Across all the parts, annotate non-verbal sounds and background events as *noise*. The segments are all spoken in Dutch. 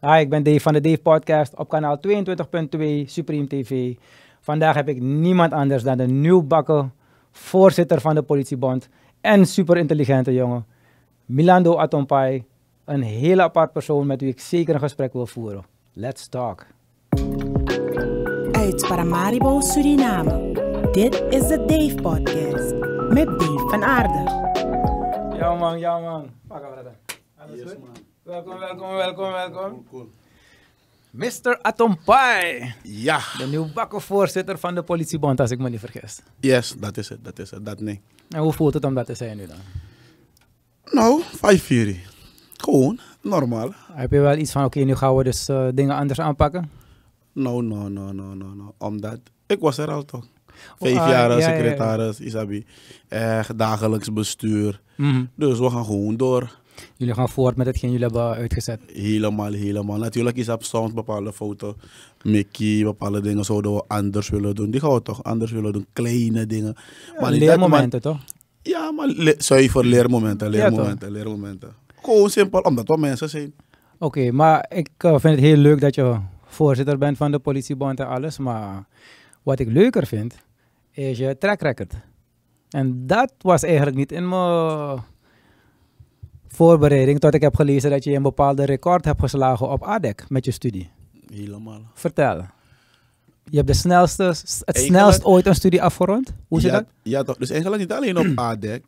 Hi, ik ben Dave van de Dave Podcast op kanaal 22.2 Supreme TV. Vandaag heb ik niemand anders dan de nieuwbakken voorzitter van de politiebond en super intelligente jongen, Milando Atompai. Een heel apart persoon met wie ik zeker een gesprek wil voeren. Let's talk. Uit Paramaribo, Suriname. Dit is de Dave Podcast met Dave van Aarde. Ja man, ja man. Pak Alles yes, goed? Man. Welkom, welkom, welkom, welkom. Cool, Mr. Atompai. Ja. De nieuwe bakkenvoorzitter van de politiebond, als ik me niet vergis. Yes, dat is het, dat is het, dat nee. En hoe voelt het om dat te zijn nu dan? Nou, 5 uur. Gewoon, normaal. Heb je wel iets van, oké, nu gaan we dus eh, dingen anders aanpakken? Nou, no, no, no, no, no. Omdat, ik was er al toch. Oh, vijf ah, jaar ja, secretaris, ja, Isabi. Eh, dagelijks bestuur. Mhm. Dus we gaan gewoon door. Jullie gaan voort met hetgeen jullie hebben uitgezet. Helemaal, helemaal. Natuurlijk is op soms bepaalde foto Mickey, bepaalde dingen zouden we anders willen doen. Die gaan we toch anders willen doen. Kleine dingen. Maar leermomenten, dat, toch? Ja, maar le voor leermomenten, leermomenten, leermomenten. Gewoon simpel, omdat we mensen zijn. Oké, maar ik eh, vind het heel leuk dat je voorzitter bent van de politiebond en alles. Maar wat ik leuker vind, is je track record. En dat was eigenlijk niet in mijn voorbereiding tot ik heb gelezen dat je een bepaalde record hebt geslagen op ADEC met je studie. Helemaal. Vertel. Je hebt de snelste, het snelst ooit een studie afgerond? Hoe zit ja, dat? Ja, toch. Dus eigenlijk niet alleen op ADEC.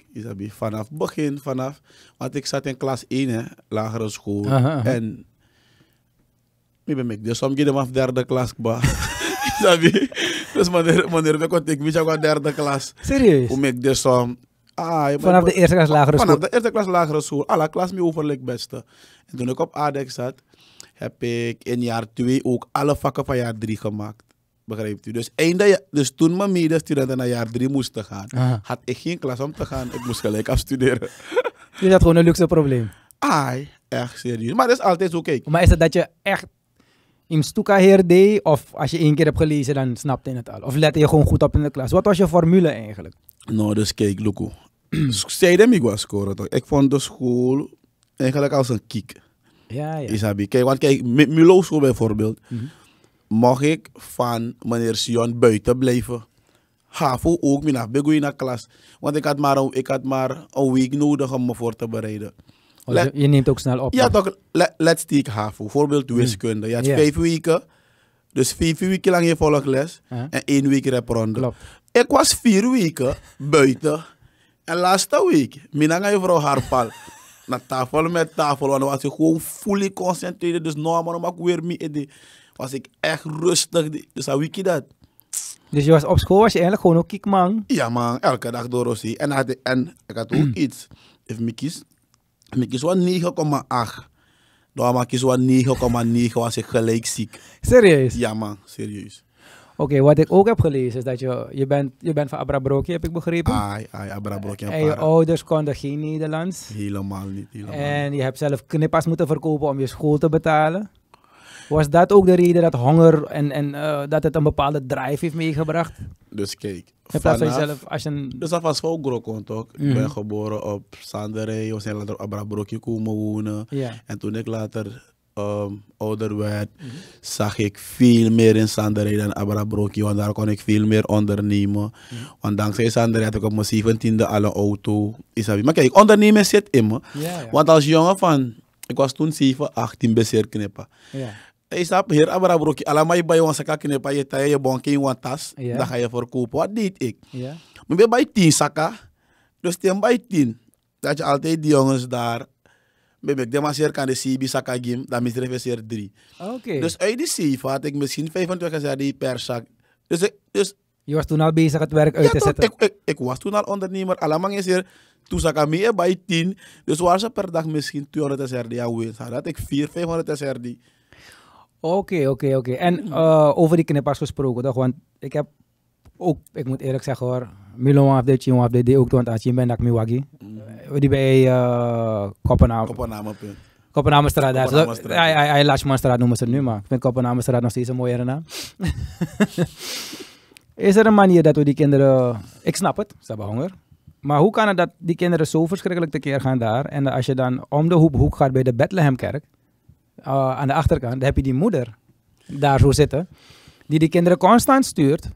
Vanaf begin, vanaf... Want ik zat in klas 1, hè, lagere school. En En... Ik ben ik dus soms af derde klas. Isabi. *laughs* Dus wanneer, wanneer ik ik was ook derde klas. Serieus? Hoe ik dus om. Ah, vanaf de eerste klas lagere school? Vanaf de eerste klas lagere school. Alle klas mee overlijk beste. En toen ik op ADEX zat, heb ik in jaar 2 ook alle vakken van jaar 3 gemaakt. Begrijpt u? Dus, einde, dus toen mijn medestudenten naar jaar 3 moesten gaan, had ik geen klas om te gaan. Ik moest gelijk afstuderen. *laughs* Je had gewoon een luxe probleem? Ai, echt serieus. Maar dat is altijd zo, kijk. Maar is het dat je echt in Stuka Heer deed? Of als je één keer hebt gelezen, dan snapte je het al? Of lette je gewoon goed op in de klas? Wat was je formule eigenlijk? Nou, dus kijk, Loco. Steden ik was scoren toch? Ik vond de school eigenlijk als een kiek. Ja, ja. Isabi. Kijk, want kijk, met Milo school bijvoorbeeld, mm mocht ik van meneer Sion buiten blijven. HAVO ook, mina, begoe naar klas. Want ik had, maar een, ik had maar een week nodig om me voor te bereiden. Oh, dus je neemt ook snel op. Ja, toch, let's take HAVO. Bijvoorbeeld mhm. wiskunde. Je had vijf weken. Dus vijf weken lang je volgles. les. En één week repronde. Ik was vier weken buiten. En laatste week, mina je vrouw haar pal. Na tafel met tafel, want dan was ik gewoon fully concentrated. Dus normaal maar ik weer mee. Was ik echt rustig. Dus dat weekje dat. Dus je was op school, was je eigenlijk gewoon ook man Ja man, elke dag door En, had, en ik had ook mm. iets. If Mikis. kies, wat was 9,8. Dan maak ik kies 9,9 was ik gelijk ziek. Serieus? Ja man, serieus. Oké, wat ik ook heb gelezen is dat je, je, bent, je bent van Abrabroki, heb ik begrepen? Ai, ai, Abra En, en je ouders konden geen Nederlands? Helemaal niet. Helemaal en je hebt zelf knippas moeten verkopen om je school te betalen? Was dat ook de reden dat honger en, en eh, dat het een bepaalde drive heeft meegebracht? Dus kijk. In plaats als een... Dus dat was ook Grokon toch? Mm Ik mhm. ben geboren op Sanderij, we zijn later op Brokje komen wonen. Ja. En toen ik later um, zag ik veel meer in Sanderij dan Broki, want daar kon ik veel meer ondernemen. Want dankzij Sanderij had ik op mijn 17e al auto. Maar kijk, ondernemen zit in me. Want als jongen van, ik was toen 7, 18 bij zeer knippen. Yeah. hier Abra Abrabroki, allemaal je bij ons knippen, je taille, je bonken in wat tas, yeah. dan ga je verkopen. Wat deed ik? Maar bij 10 zakken, dus bij 10, dat je altijd die jongens daar ik demasseer kan de CB saka gim, dan is refesseer 3. Oké. Dus uit die C had ik misschien 25 jaar per zak. Dus, eh, dus je was toen al bezig het werk uit te zetten. Ik, ik, ik, was toen al ondernemer. Allemaal is er toen zag ik mee bij 10. Dus waar ze per dag misschien 200 SRD aan winst hadden, had ik 400, 500 SRD. Oké, oké, oké. En eh, over die knippers gesproken, toch? Want ik heb ook, ik moet eerlijk zeggen hoor, Milon of de Chin of de ook want als je bent dat Miwagi. Mhm. Die bij Kopenhagen. Eh, Kopenhagen punt. Kopenhagenstraat daar. Hij Lachmanstraat noemen ze nu, maar ik vind Kopenhagenstraat nog steeds een mooiere naam. *laughs* Is er een manier dat we die kinderen... Ik snap het, ze hebben honger. Maar hoe kan het dat die kinderen zo verschrikkelijk keer gaan daar? En als je dan om de hoek gaat bij de Bethlehemkerk, uh, aan de achterkant, dan heb je die moeder daar zo zitten, die die kinderen constant stuurt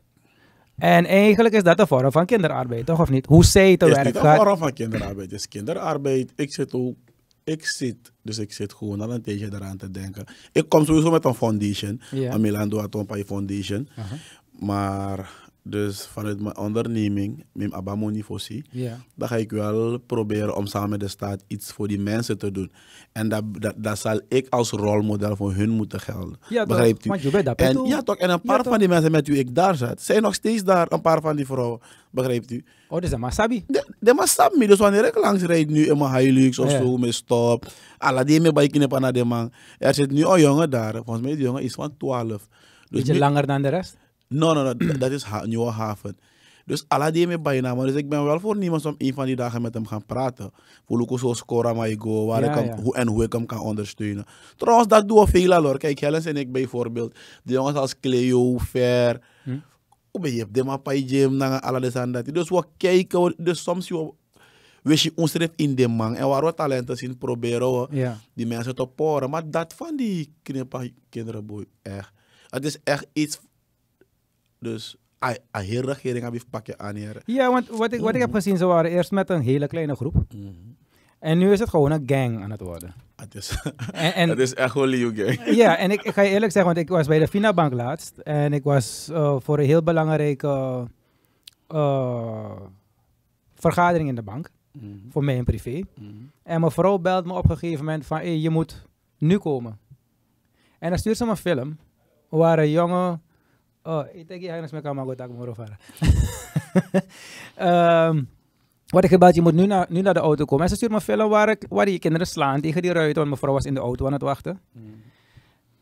en eigenlijk is dat een vorm van kinderarbeid, toch of niet? Hoe zij te werken? werk Het is een vorm van kinderarbeid. Het is kinderarbeid. Ik zit ook ik zit, dus ik zit gewoon al een tijdje eraan te denken. Ik kom sowieso met een foundation, yeah. een Milando Atompai Foundation. Maar dus vanuit mijn onderneming, mijn abamoni fossi, dan ga ik wel proberen om samen met de staat iets voor die mensen te doen. En dat, dat, dat zal ik als rolmodel voor hun moeten gelden. Ja, Begrijpt u? Want je bent dat en, ja, toch. En een paar van die mensen met wie ik daar zat, zijn nog steeds daar, een paar van die vrouwen. Begrijpt u? Oh, is een masabi? De, de masabi. Dus wanneer ik langs rijd nu in mijn Hilux of zo, met stop. Aladie me bij kinep aan de man. Er zit nu een jongen daar. Volgens mij die jongen is van 12. Dus Beetje langer dan de rest? No, no, no. dat is ha Nieuwe Haven. Dus Aladdin bijna, maar Dus ik ben wel voor niemand om een van die dagen met hem gaan praten. Voor Lucas zo ik go, waar ik hem, hoe en hoe ik hem kan ondersteunen. Trouwens, dat doen we veel hoor. Kijk, Helen en ik bijvoorbeeld. De jongens als Cleo, Fer, hm? hoe ben je de mapai gym, alles dat. Dus we kijken, dus soms we, we zien ons in de man. En waar we talenten zien, proberen we die mensen te poren. Maar dat van die knipper kinderen, boy, echt. Het is echt iets dus een regering heeft pakje aan hier. Ja, want wat ik, wat ik heb mm-hmm. gezien, ze waren eerst met een hele kleine groep. Mm-hmm. En nu is het gewoon een gang aan het worden. Het is, *laughs* en, het is echt wel Liu gang. *laughs* Ja, en ik, ik, ga je eerlijk zeggen, want ik was bij de Finabank laatst. En ik was eh, voor een heel belangrijke eh, vergadering in de bank. Mm-hmm. Voor mij in privé. En mijn vrouw belt me op een gegeven moment van, je moet nu komen. En dan stuurt ze me een film. Waar een jongen Oh, ik denk je met kan maar goed morgen *laughs* ehm, verder. Wat ik gebeurt, je moet nu naar, nu naar de auto komen. En ze stuurt me een film waar, ik, waar die kinderen slaan tegen die ruiten, want mevrouw was in de auto aan het wachten. Hmm.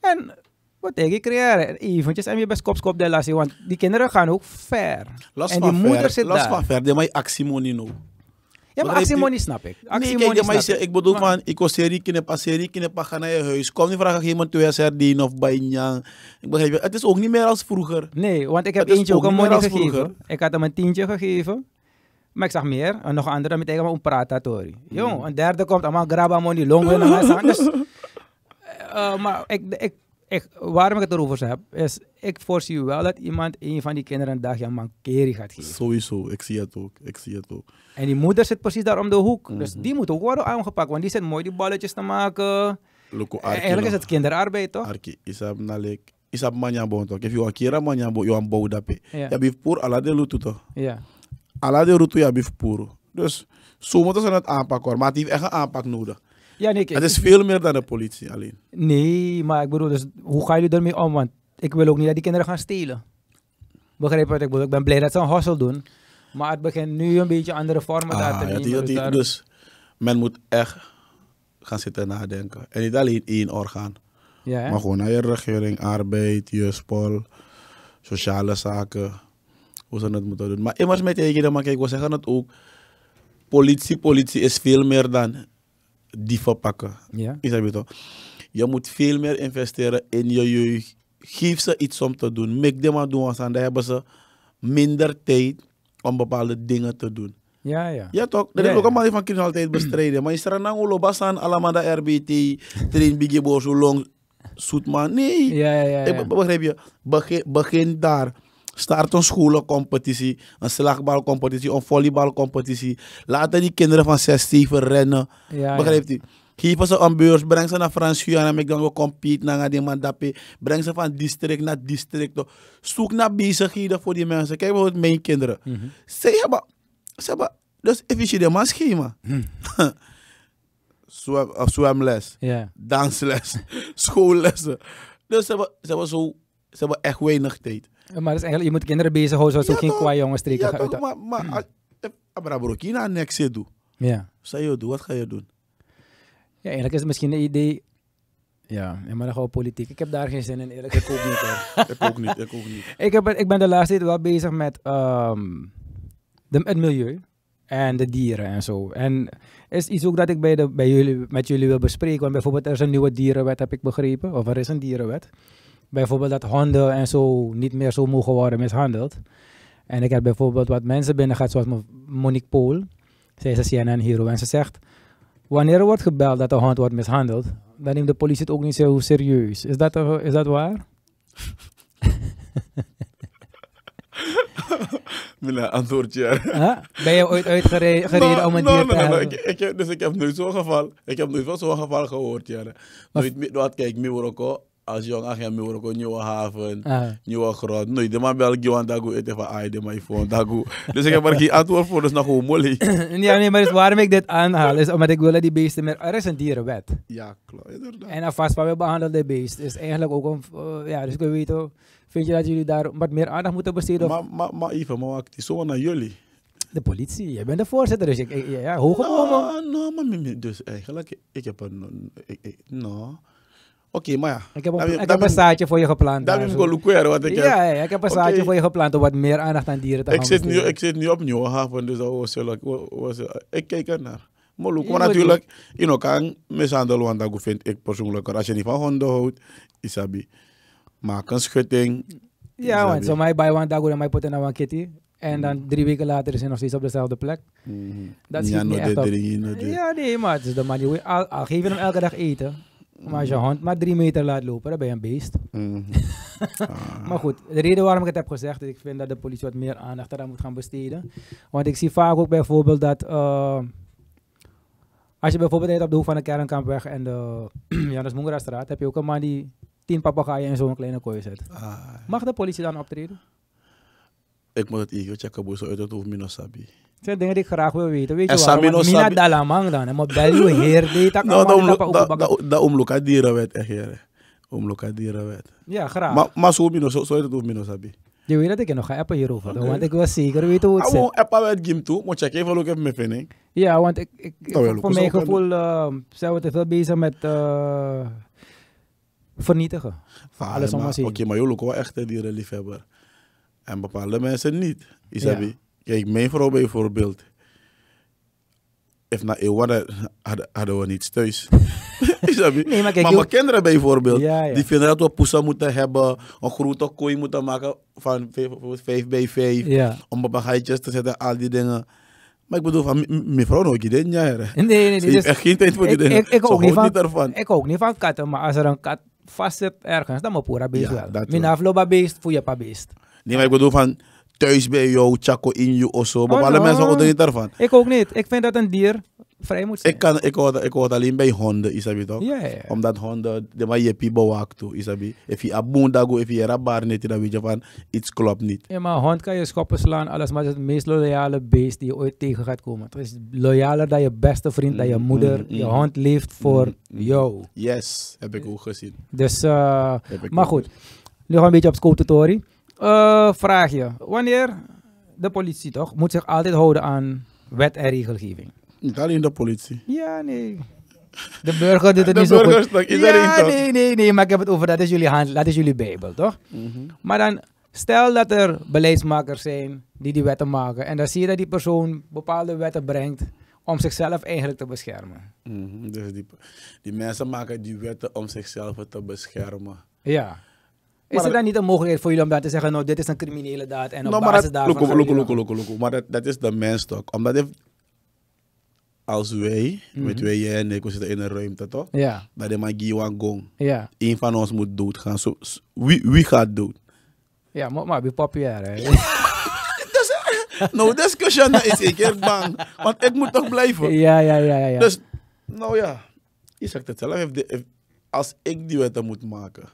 En wat denk ik creëren? Eventjes en je best kopskop de want die kinderen gaan ook ver. Las en die moeder zit daar. Los van ver, die actie moet niet nou. Ja, maar snap ik. Actie nee, kijk, maar ik bedoel van, ik was serie pas serie pas gaan naar je huis. Kom niet vragen, iemand twee of bij Ik je, het is ook niet meer als vroeger. Nee, want ik heb eentje ook, een money gegeven. Ik had hem een tientje gegeven. Maar ik zag meer, en nog een andere met tegen me prata Jong, mm. een derde komt allemaal graba money, long en Dus, uh, *laughs* maar ik, ik ik, waarom ik het erover heb, is ik voorzie wel dat iemand een van die kinderen een dagje aan mankering gaat geven. Sowieso, ik zie het ook. Ik zie het ook. En die moeder zit precies daar om de hoek. Dus mhm. die moet ook worden aangepakt, want die zit mooi die balletjes te maken. Eigenlijk is het kinderarbeid, toch? Arki, isab nalik. Isab manyabon, toch? Als je je kira manyabon, you are bouw dape. pe Je hebt voor ala de lutu, toch? Ja. Ala de lutu, je hebt Dus zo moeten ze het aanpakken, hoor. Maar het heeft echt een aanpak nodig. Ja, het is veel meer dan de politie alleen. Nee, maar ik bedoel, dus, hoe gaan jullie ermee om? Want ik wil ook niet dat die kinderen gaan stelen. Begrijp wat ik bedoel? Ik ben blij dat ze een hassel doen. Maar het begint nu een beetje andere vormen ah, te nemen. Ja, die, dus die, dus, men moet echt gaan zitten nadenken. En niet alleen één orgaan. Ja, maar gewoon naar je regering, arbeid, jeugdspol, sociale zaken. Hoe ze dat moeten doen. Maar immers met je maar kijk, we zeggen het ook. Politie, politie is veel meer dan die verpakken. Ja. Is dat Je moet veel meer investeren in je jeugd. Geef ze iets om te doen. Make them aan doen, want dan hebben ze minder tijd om bepaalde dingen te doen. Ja, ja. Ja, toch? Dat ja, is ook allemaal van van criminaliteit bestreden. maar is er een Angolo allemaal de RBT, train biggie boor, man. Nee. Ja, ja, ja. Ik begrijp je? Begin, begin daar. Start een schoolcompetitie, een slagbalcompetitie, een volleybalcompetitie. Laat die kinderen van 6, 7 rennen. Ja, Begrijpt u? Geef ze een beurs, breng ze naar Frans-Guyana, ik dan we compete naar die Breng ze van district naar district. Zoek naar bezigheden voor die mensen. Kijk bijvoorbeeld mijn kinderen. Mm -hmm. Ze hebben, ze hebben, dus efficiënt een schema. Mm. *laughs* zwemles, yeah. dansles, *laughs* schoollessen. Dus hebben, ze, hebben zo, ze hebben echt weinig tijd. Maar dat is eigenlijk, je moet kinderen bezighouden, zoals ja, ook geen kwaai jongens trekken. Ja, maar, maar hmm. als eh, niks ja. zou je doen, wat ga je doen? Ja, eigenlijk is het misschien een idee ja, maar dan gewoon politiek. Ik heb daar geen zin in, eerlijk. Ik ook niet, *laughs* ik ook niet, ik ook niet. Ik, heb, ik ben de laatste tijd wel bezig met ehm, de, het milieu en de dieren en zo. En is iets ook dat ik bij de, bij jullie, met jullie wil bespreken. Want bijvoorbeeld er is een nieuwe dierenwet, heb ik begrepen. Of er is een dierenwet bijvoorbeeld dat honden en zo niet meer zo mogen worden mishandeld. En ik heb bijvoorbeeld wat mensen binnen gehad, zoals Monique Pool. Zij is een CNN-hero en ze zegt, wanneer er wordt gebeld dat een hond wordt mishandeld, dan neemt de politie het ook niet zo serieus. Is dat, eh, is dat waar? *laughs* Mila, antwoord je. Ben je ooit uitgereden *laughs* gereden nou, om een nou, dier te nou, hebben? Ik, dus ik heb nooit zo'n geval, ik heb nooit van zo'n geval gehoord, Jaren. Nooit, wat kijk, Miroko als jong ach yang miwro nieuwe haven nieuwe ah. grot. Nee, de man bel dat ik eten van ai de my phone dus ik heb er geen antwoord voor dus nog hoe molly *laughs* ja nee maar dus waarom ik dit aanhaal is omdat ik wil dat die beesten meer er is een dierenwet ja klopt inderdaad en alvast van we behandelde beest is eigenlijk ook een eh, ja dus ik weet weten vind je dat jullie daar wat meer aandacht moeten besteden maar maar maar even maar ik zo naar jullie de politie, jij bent de voorzitter, dus ik, Ja, ja, hooggekomen. nou, nou maar dus eigenlijk, ik heb een, ik, nou, Oké, maar ja. Ik heb, een, ik zaadje voor je geplant. Dat is gewoon wat ik Ja, ik heb een okay. zaadje voor je geplant om wat meer aandacht aan dieren te ik zit nu, Ik zit nu op Haven, dus we zullen, ik kijk ernaar. Maar look, natuurlijk, in elkaar mishandelen, want dat vind ik persoonlijk. Als je niet van honden houdt, isabi. Maak een schutting. Ja, want zo mij bij one dag en mij putten naar een kitty. En dan drie weken later is hij nog steeds op dezelfde plek. Mhm. Dat is ja, niet nou, echt op. Nou, ja, nee, maar het is de manier. Al, al geef je hem elke dag eten maar als je hond maar drie meter laat lopen, dan ben je een beest. Mhm. *laughs* maar goed, de reden waarom ik het heb gezegd, is ik vind dat de politie wat meer aandacht eraan moet gaan besteden. Want ik zie vaak ook bijvoorbeeld dat... Eh, als je bijvoorbeeld net op de hoek van de Kernkampweg en de *clears throat* Janus Mungerastraat, heb je ook een man die tien papegaaien in zo'n kleine kooi zet. Ah, Mag de politie dan optreden? Ik moet het ego checken, boos uit, dat hoeft me nog sabi. zijn dingen die ik graag wil weten. Weet je en waarom? Want mina dalamang dan. Maar bel je heer, deed *laughs* nou, dat allemaal. Dat omloka dierenwet, echt heer. Omloka dierenwet. Ja, graag. Maar ma, zo, mino, zo, zo uit, dat hoeft me sabi. Je weet dat ik nog ga appen hierover. Okay. Want ik wil zeker weten hoe het ah, zit. Ik wil appen met Jim toe, maar check even ook even mijn vinding. Ja, want ik, ik, ik voor mijn gevoel uh, zijn we te veel bezig met... Uh, vernietigen. Alles om Oké, maar jullie ook wel echte een dierenliefhebber. En bepaalde mensen niet. Isabi. Kijk, mijn vrouw bijvoorbeeld. Even na eeuwen hadden we niets thuis. *laughs* Isabi. maar, mijn kinderen bijvoorbeeld. Die vinden dat we poesa moeten hebben. Een grote kooi moeten maken van 5 bij 5. Om papagaaitjes te zetten, al die dingen. Maar ik bedoel, van mijn vrouw nog niet. Nee, nee, nee. Dus geen tijd voor die ik, dingen. Ik, ook niet ervan. ik ook niet van katten. Maar als er een kat vast zit ergens, dan moet ik bezig ja, wel. Mijn afloop beest, je pa beest. Nee, maar ik bedoel van thuis bij jou, Chaco in je of zo. Bepaalde oh, mensen houden niet daarvan. Ik ook niet. Ik vind dat een dier vrij moet zijn. Ik, kan, ik, hoor, ik hoor alleen bij honden, Isabi toch? Ja, Omdat honden, de maar je pibo waakt toe, Isabi. If je abundago, if je rabar net, dan weet je van iets klopt niet. Ja, maar hond kan je schoppen slaan, alles, maar het is het meest loyale beest die je ooit tegen gaat komen. Het is loyaler dan je beste vriend, dan je mm, moeder. Mm, mm, je hond leeft voor jou. Yes, heb ik ook gezien. Dus, uh, maar goed. Nu gaan we een beetje op tutorial. Uh, vraagje. Wanneer de politie toch moet zich altijd houden aan wet en regelgeving. Niet alleen de politie. Ja, nee. De burger doet het *laughs* niet zo goed. ja, nee, nee, nee. Maar ik heb het over, dat is jullie, hand, dat is jullie bijbel, toch? Mm -hmm. Maar dan, stel dat er beleidsmakers zijn die die wetten maken. En dan zie je dat die persoon bepaalde wetten brengt om zichzelf eigenlijk te beschermen. Mm -hmm. Dus die, die mensen maken die wetten om zichzelf te beschermen. Ja. Is er dan niet een mogelijkheid voor jullie om te zeggen, nou, dit is een criminele daad en op nou, basis daarvan... Loco, maar dat, dat is de mens menstok. Omdat if, als wij, mhm. met wij, jij en ik, we zitten in een ruimte, toch? Ja. Dat is maar Gong. Ja. Eén van ons moet doodgaan. wie, wie gaat dood? Ja, maar, maar bij papier, *laughs* nou, discussion is ik keer bang. Want ik moet toch blijven. Ja, ja, ja, ja. ja. Dus, nou ja, je zegt het zelf. Als ik die wetten moet maken...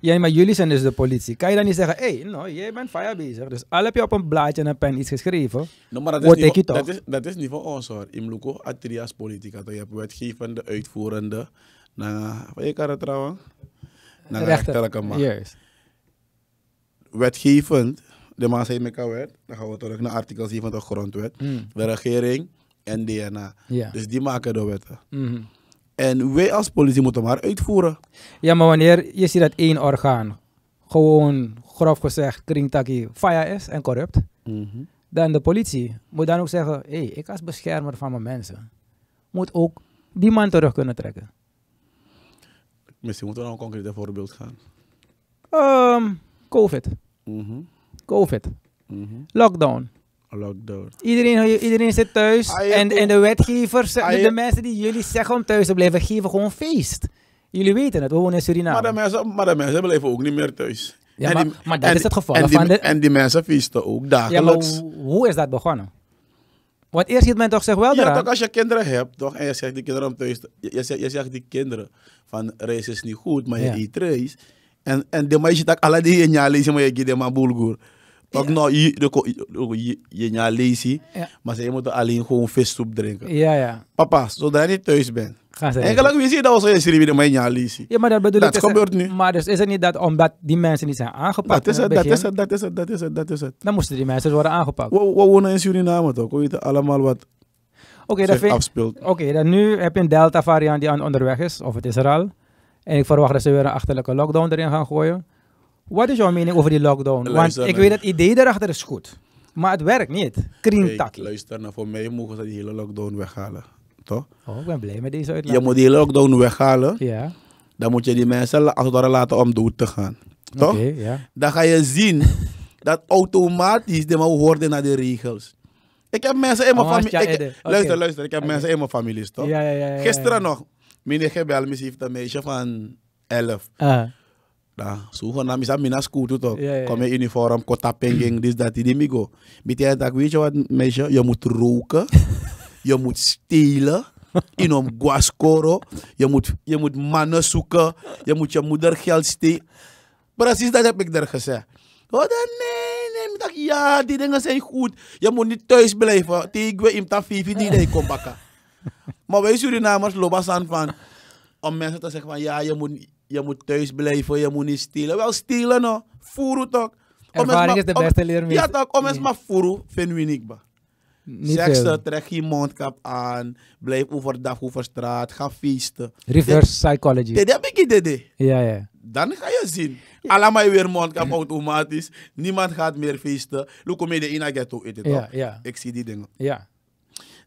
Ja, maar jullie zijn dus de politie. Kan je dan niet zeggen, hé, hey, nou, jij bent fire bezig. Dus al heb je op een blaadje en een pen iets geschreven, no, maar dat is, niet, dat, is, dat is niet van ons hoor. In Mluko, atrias politica. Je hebt wetgevende, uitvoerende. Na, wat je kan het trouwens? naar rechterlijke macht. Juist. Wetgevend, de maas heeft elkaar wet. Dan gaan we terug naar artikel 7 van de grondwet. Hmm. De regering en DNA. Dus die maken de wetten. Mhm. En wij als politie moeten maar uitvoeren. Ja, maar wanneer je ziet dat één orgaan gewoon grof gezegd kringtakkie faya is en corrupt, mm dan de politie moet dan ook zeggen, hé, hey, ik als beschermer van mijn mensen moet ook die man terug kunnen trekken. Misschien moeten we naar een concreet voorbeeld gaan. Ehm, COVID. Mhm. COVID. Mhm. Lockdown lockdown. Iedereen, iedereen zit thuis. en, en de wetgevers, en de, mensen die jullie zeggen om thuis te blijven, geven gewoon feest. Jullie weten het, we wonen in Suriname. Maar de mensen, maar de mensen blijven ook niet meer thuis. Ja, en maar, die, maar dat en, is het geval. En die, en die mensen feesten ook dagelijks. Ja, maar hoe is dat begonnen? Want eerst ziet men toch zich wel ja, als je kinderen hebt, toch? En je zegt die kinderen om thuis... Je zegt, je zegt die kinderen van, reis is niet goed, maar je eet reis. En, en de meisje dat alle die in je maar je geeft hem aan boelgoer. Ook ja. nou, je, je, je, lazy, maar ze moeten alleen gewoon vissoep drinken. Ja, ja. Papa, zodra je thuis bent. Eigenlijk wie zie dat als je serie maar je lazy. Ja, maar dat bedoel ik. Dat gebeurt nu. Maar dus is het niet dat omdat die mensen niet zijn aangepakt? Dat is het, dat is het, dat is het, dat is het, dat is het. Dan moesten die mensen worden aangepakt. We, wonen in Suriname toch? We weten allemaal wat Oké, okay, afspeelt. Oké, dan nu heb je een Delta-variant die aan onderweg is, of het is er al. En ik verwacht dat ze weer een achterlijke lockdown erin gaan gooien. Wat is jouw mening over die lockdown? Want ik weet het idee erachter is goed. Maar het werkt niet. Krientaki. Luister, nou, voor mij mogen ze die hele lockdown weghalen. Toch? Oh, ik ben blij met deze uitleg. Je moet die lockdown weghalen. Ja. Dan moet je die mensen als het ware laten om dood te gaan. Toch? Oké, ja. Dan ga je zien *laughs* dat automatisch de hoorden naar de regels. Ik heb mensen in mijn oh, familie. Ik, Luister, luister. Ik heb mensen in mijn familie, toch? Ja, ja, ja, Gisteren nog. Meneer Gebelmis heeft een meisje van 11. Uh. Ah da so go na misa mina school toe toch yeah, yeah. kom in uniform kota penging dis dat die mi go dat weet je wat meisje je moet roken je moet stelen in om guascoro je moet je moet mannen zoeken je moet je moeder geld stelen precies dat heb ik daar gezegd oh dan nee nee ik dacht ja die dingen zijn goed je moet niet thuis blijven tegen in ta vivi die day kom bakken maar wij Surinamers lopen aan van om mensen te zeggen van ja je moet je moet thuis blijven, je moet niet stelen. Wel stelen no, voeren toch. Ervaring is de beste leermeester. Ja toch, om eens maar voeren vinden we niet. Seksen, trek je mondkap aan, blijf overdag over straat, ga feesten. Reverse psychology. Dit heb ik dit. Ja, ja. Dan ga je zien. Allemaal weer mondkap automatisch. Niemand gaat meer feesten. Look om je in het ghetto eten toch? Ja, ja. Ik zie die dingen. Ja.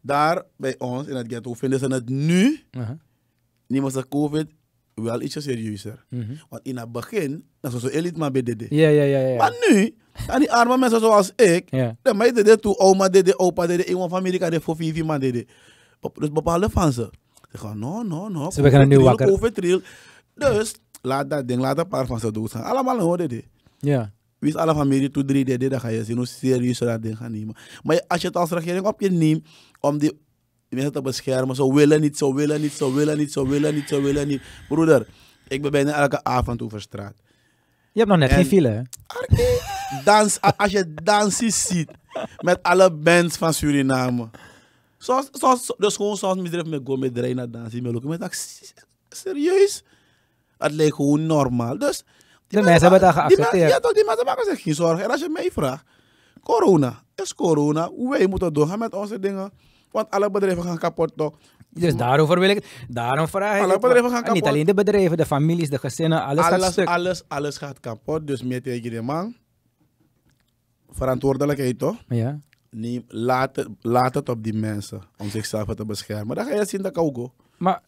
Daar bij ons in het ghetto vinden ze het nu. Uh -huh. Niemand zegt COVID, wel ietsje serieuzer. Mm mm-hmm. Want in het begin, dat was zo elite maar bij Ja, ja, ja, ja. Maar nu, aan die arme mensen zoals ik, de meiden mij toe, oma deden, opa deden, iemand van Amerika deden voor vier, vier man deden, Dus bepaalde van ze. gaan, no, no, no. Ze beginnen nu wakker. Overtrill. Dus, laat dat ding, laat een paar van ze doodgaan. Allemaal een Dede. Ja. Wie is alle familie toe drie deden, dan ga je zien hoe serieus dat ding gaan nemen. Maar als je het als regering op je neemt, om die mensen te beschermen. Ze willen niet, ze willen niet, ze willen niet, ze willen niet, ze willen niet. Broeder, ik ben bijna elke avond over straat. Je hebt nog net en geen file, hè? Dans, als je dansjes ziet met alle bands van Suriname. Zoals, soms, dus gewoon soms misdrijf met Gome met naar dansen. Met lopen. dacht, serieus? Het lijkt gewoon normaal. Dus, de mensen hebben het al geaccepteerd. ja, toch, die mensen maken zich geen zorgen. En als je mij vraagt, corona is corona. Wij moeten doorgaan met onze dingen. Want alle bedrijven gaan kapot toch. Dus daarover wil ik, daarom vraag ik. Alle bedrijven gaan kapot. Niet alleen de bedrijven, de families, de gezinnen, alles, gaat stuk. Alles, alles gaat kapot. Dus meer tegen de man. Verantwoordelijkheid toch? Ja. Neem, laat, het, laat het op die mensen om zichzelf te beschermen. Dan ga je zien dat ook. Maar,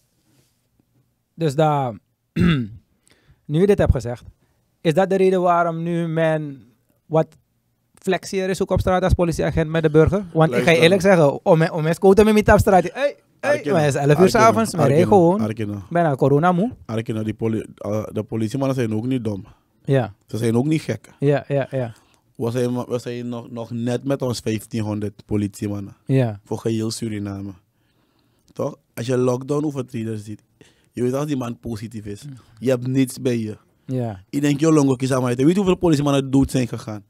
dus daar, *clears throat* nu je dit hebt gezegd, is dat de reden waarom nu men wat Flexier is ook op straat als politieagent met de burger. Want ik ga je eerlijk zeggen, om, om eens met niet op straat. Hey, hey, maar het is 11 uur s'avonds, maar je gewoon. Arkeno. Bijna corona moe. Arkeno, die poli eh, de politiemannen zijn ook niet dom. Ja. Ze zijn ook niet gek. Ja, ja, ja. We zijn, we zijn nog, nog net met ons 1500 politiemannen. Ja. Voor geheel Suriname. Toch? Als je lockdown overtreders ziet, je weet als die man positief is. Mm. Je hebt niets bij je. Ja. Ik denk, joh, longo, kies aan mij. Weet hoeveel politiemannen dood zijn gegaan?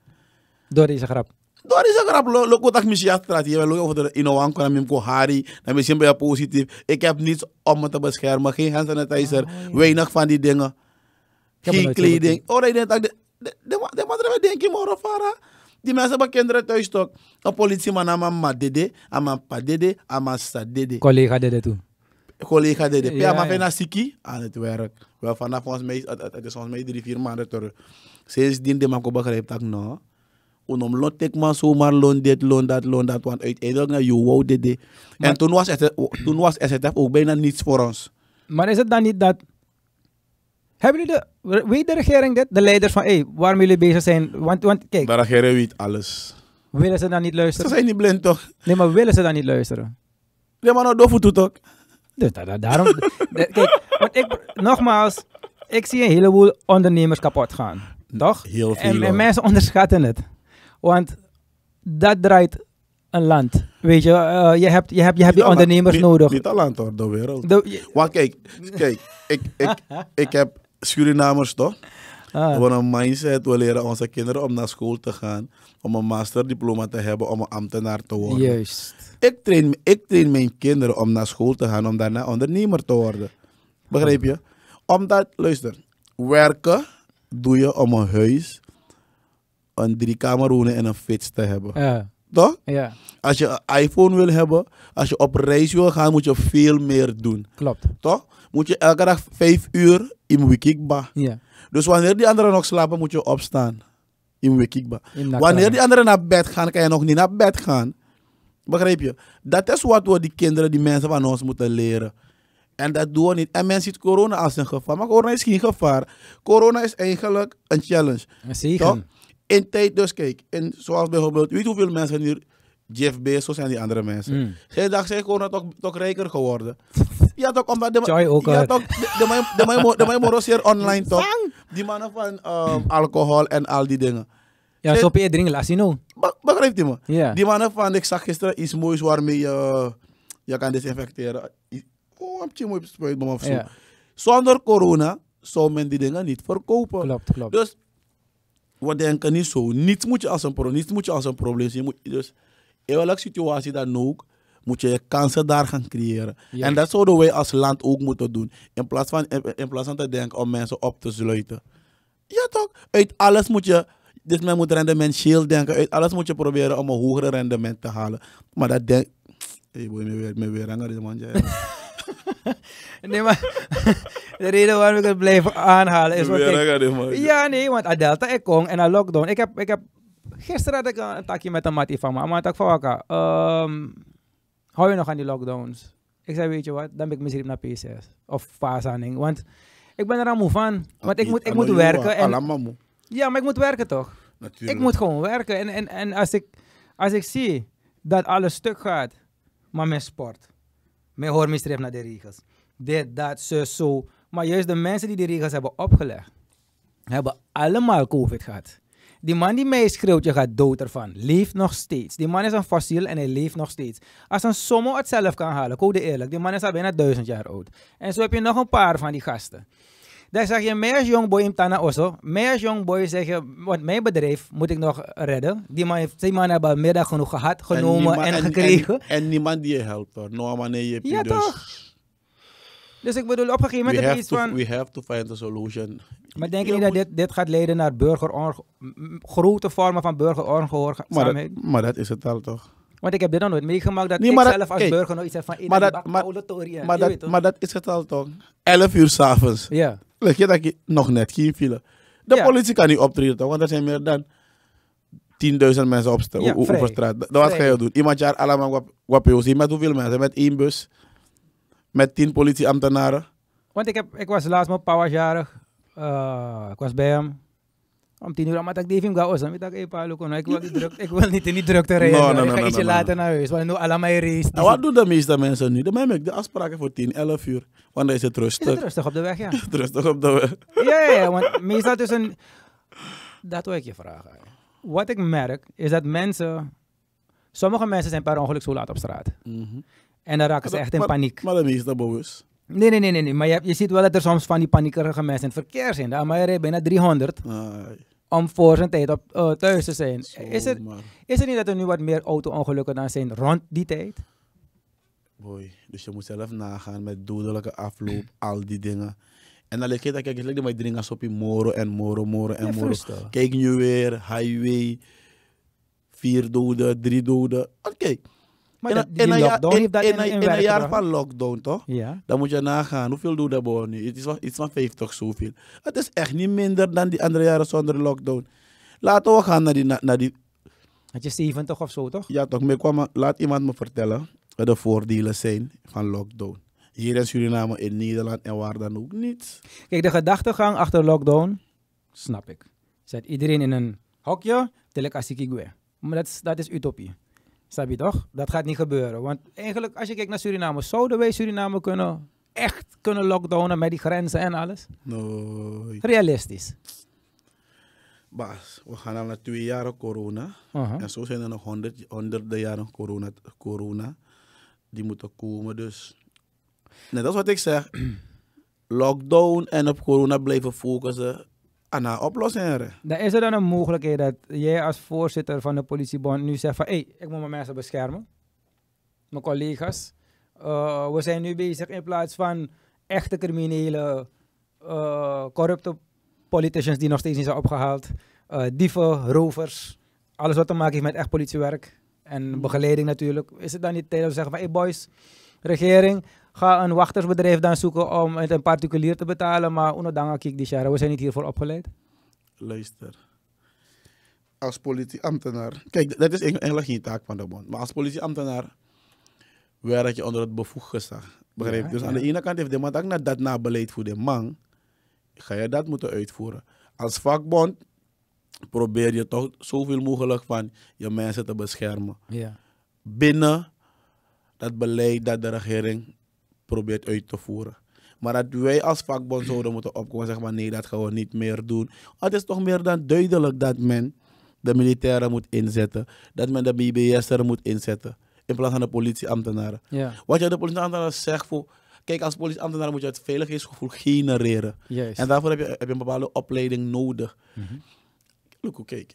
Door deze grap. Door deze grap. Loko tak misja straat. Je wil over de innovan kan hem ko hari. Dan ben je positief. Ik heb niets om me te beschermen. Geen hand sanitizer. Ah, Weinig van die dingen. Geen kleding. Oh, ik denk dat... Dat wat er denk je, Morofara? Die mensen hebben kinderen thuis toch. Een politieman aan mijn ma dede, aan mijn pa dede, aan mijn sta dede. Collega dede toe. Collega dede. Ja, maar ben siki aan het werk. Wel vanaf ons mij, het is ons mij drie, vier maanden terug. Sindsdien, die man begrijpt dat nou. Onom lot ik maar zomaar loon dit, loon dat, loon dat. Want uiteindelijk e naar wou dit. En toen was, SZF ook bijna niets voor ons. Maar is het dan niet dat... Hebben jullie de... de regering dit? De leiders van, hé, hey, waarom jullie bezig zijn? Want, want kijk... De regering weet alles. Willen ze dan niet luisteren? Ze zijn niet blind toch? Nee, maar willen ze dan niet luisteren? Nee, maar nou doof toe toch? Dus daarom... kijk, want ik... Nogmaals, ik zie een heleboel ondernemers kapot gaan. Toch? Heel veel. En, en mensen onderschatten het. Want dat draait een land. Weet je, eh, je hebt, je hebt, je hebt die ondernemers nodig. Niet, een alleen hoor, de wereld. Want kijk, kijk ik, ik, ik heb Surinamers toch? Ah. We een mindset, we leren onze kinderen om naar school te gaan, om een masterdiploma te hebben, om een ambtenaar te worden. Juist. Ik train, ik train mijn kinderen om naar school te gaan, om daarna ondernemer te worden. Begrijp je? Omdat, luister, werken doe je om een huis, een driekamerwoning en een fiets te hebben. Ja. Toch? Ja. Als je een iPhone wil hebben, als je op reis wil gaan, moet je veel meer doen. Klopt. Toch? Moet je elke dag vijf uur in wikikba. Ja. Dus wanneer die anderen nog slapen, moet je opstaan. In wikikba. Wanneer die anderen naar bed gaan, kan je nog niet naar bed gaan. Begrijp je? Dat is wat we die kinderen, die mensen van ons moeten leren. En dat doen we niet. En men ziet corona als een gevaar. Maar corona is geen gevaar. Corona is eigenlijk een challenge. Een Toch? In tijd dus, kijk, en zoals bijvoorbeeld, weet hoeveel mensen hier, Jeff Bezos en die andere mensen. Mm. dag zijn gewoon toch, toch rijker geworden. *laughs* Ja, toch, omdat de, Joy ook ja, toch, de, de, de, hier online toch. Die mannen van ehm, alcohol en al die dingen. Ja, zo kun je drinken, laat zien Begrijpt je me? Yeah. Die mannen van, ik zag gisteren iets moois waarmee je, je kan desinfecteren. Oh, een beetje mooi spuit, of zo. Zonder corona zou men die dingen niet verkopen. Klopt, klopt. Dus we denken niet zo. Niets moet je als een, pro moet je als een probleem zien. Moet dus in welke situatie dan ook, moet je kansen daar gaan creëren. En dat zouden wij als land ook moeten doen. In plaats van, in, plaats van te denken om mensen op te sluiten. Ja toch? Uit alles moet je dus men moet rendementieel denken. Uit alles moet je proberen om een hoger rendement te halen. Maar dat denk... Hey moet me weer, me man. *laughs* *laughs* nee, maar *laughs* de reden waarom ik het blijf aanhalen is... Wat ja, nee, want aan Delta ik kon en aan lockdown. Ik heb, ik heb, gisteren had ik een takje met een mattie van me. Maar ik van wakker, um, hou je nog aan die lockdowns? Ik zei, weet je wat, dan ben ik misschien naar PCS. Of fasaning. Want ik ben er aan moe van. Want ik moet, ik moet werken. En, ja, maar ik moet werken toch? Natuurlijk. Ik moet gewoon werken. En, en, en als, ik, als ik zie dat alles stuk gaat, maar mijn sport mijn hoor schrijft naar de regels. Dit, dat, zo, zo. Maar juist de mensen die die regels hebben opgelegd, hebben allemaal COVID gehad. Die man die mij schreeuwt, je gaat dood ervan. Leeft nog steeds. Die man is een fossiel en hij leeft nog steeds. Als een sommo het zelf kan halen, code eerlijk. Die man is al bijna duizend jaar oud. En zo heb je nog een paar van die gasten daar zeg je, meer jongboy in Tana Osso. Meer jongboy zeg je, want mijn bedrijf moet ik nog redden. Die man heeft twee maanden hebben meer dan genoeg gehad, genomen en, gekregen. En, niemand die je helpt hoor. man nee, je Ja dus. toch? Dus ik bedoel, op een gegeven moment heb je iets van... We have to find a solution. Maar denk je, niet dat dit, dit gaat leiden naar burger grote vormen van burgerongehoorzaamheid? Maar, maar dat is het al toch? Want ik heb dit nog nooit meegemaakt dat nee, ik zelf als burger nog iets heb van... Maar dat, maar, maar, dat, maar dat is het al toch? elf uur s'avonds. Ja. Leg je dat je nog net geen file. De politie kan niet optreden, toch? Want er zijn meer dan 10.000 mensen op, straat. Dat, wat ga je doen? Iemand jaar allemaal wat, wat zien. Met hoeveel mensen? Met één bus? Met tien politieambtenaren? Want ik, heb, ik was laatst mijn pauwjarig. Uh, eh, ik was bij hem. Om tien uur, maar dat ik deed hem ga ossen. Ik dacht, hé Paolo, ik, wil druk, ik wil niet in die drukte *laughs* rijden. No, no, ik ga ietsje later naar huis, want nu allemaal race. Nou, wat doen de meeste mensen nu? De maak ik de afspraken voor 10, 11 uur. Want dan is het rustig. *laughs* Is rustig op de weg, ja. rustig op de weg. Ja, ja, ja want meestal een Dat wil ik je vragen. Wat ik merk, is dat mensen... Sommige mensen zijn per ongeluk zo laat op straat. Mhm. En dan raken ze echt in paniek. Maar de meeste bewust. Nee, nee, nee, nee, nee. Maar je, je ziet wel dat er soms van die paniekerige mensen in het verkeer zijn. Daar maar je rijdt bijna 300 om voor zijn tijd op, eh, thuis te zijn. is, het, is het niet dat er nu wat meer auto-ongelukken dan zijn rond die tijd? Boy, dus je moet zelf nagaan met dodelijke afloop, *clears throat* al die dingen. En dan kijk ik lekker maar dingen op je moro en moro, moro en ja, Kijk nu weer, highway, vier doden, drie doden. Oké. Maar in, een, jaar van lockdown, toch? Ja. Dan moet je nagaan. Hoeveel doe de boer nu? Het is iets van 50 zoveel. Het is echt niet minder dan die andere jaren zonder lockdown. Laten we gaan naar die... Naar, die... Had je 70 of zo, toch? Ja, toch. Maar laat iemand me vertellen wat de voordelen zijn van lockdown. Hier in Suriname, in Nederland en waar dan ook niet. Kijk, de gedachtegang achter lockdown, snap ik. Zet iedereen in een hokje, telek Maar dat is, dat is utopie. Snap je toch? Dat gaat niet gebeuren. Want eigenlijk, als je kijkt naar Suriname, zouden wij Suriname kunnen echt kunnen lockdownen met die grenzen en alles? Nee. Realistisch. Bas, we gaan al naar twee jaren corona. Uh-huh. En zo zijn er nog honderd, honderden jaren corona, corona die moeten komen. Dus net als wat ik zeg, *clears throat* lockdown en op corona blijven focussen aan een oplossingen. is er dan een mogelijkheid dat jij als voorzitter van de politiebond nu zegt van... hé, hey, ik moet mijn mensen beschermen. Mijn collega's. Eh, we zijn nu bezig in plaats van echte criminelen, eh, corrupte politicians die nog steeds niet zijn opgehaald. Eh, dieven, rovers. Alles wat te maken heeft met echt politiewerk. En begeleiding natuurlijk. Is het dan niet tijd om te zeggen van... hé hey boys, regering Ga een wachtersbedrijf dan zoeken om het een particulier te betalen. Maar onodanga ik die jaren. We zijn niet hiervoor opgeleid. Luister. Als politieambtenaar. Kijk, dat is eigenlijk geen taak van de bond. Maar als politieambtenaar werk je onder het bevoegd gezag. Begrijp Dus aan de ene kant heeft de man dat nabeleid voor de man. Ga je dat moeten uitvoeren. Als vakbond probeer je toch zoveel mogelijk van je mensen te beschermen. Ja. Binnen dat beleid dat de regering probeert uit te voeren. Maar dat wij als vakbond zouden moeten opkomen en zeggen: maar nee, dat gaan we niet meer doen. Het is toch meer dan duidelijk dat men de militairen moet inzetten, dat men de BBS'er er moet inzetten, in plaats van de politieambtenaren. Wat je de politieambtenaren zegt voor. Kijk, als politieambtenaar moet je het veiligheidsgevoel genereren. En daarvoor heb je, heb je een bepaalde opleiding nodig. Mm -hmm. kijk.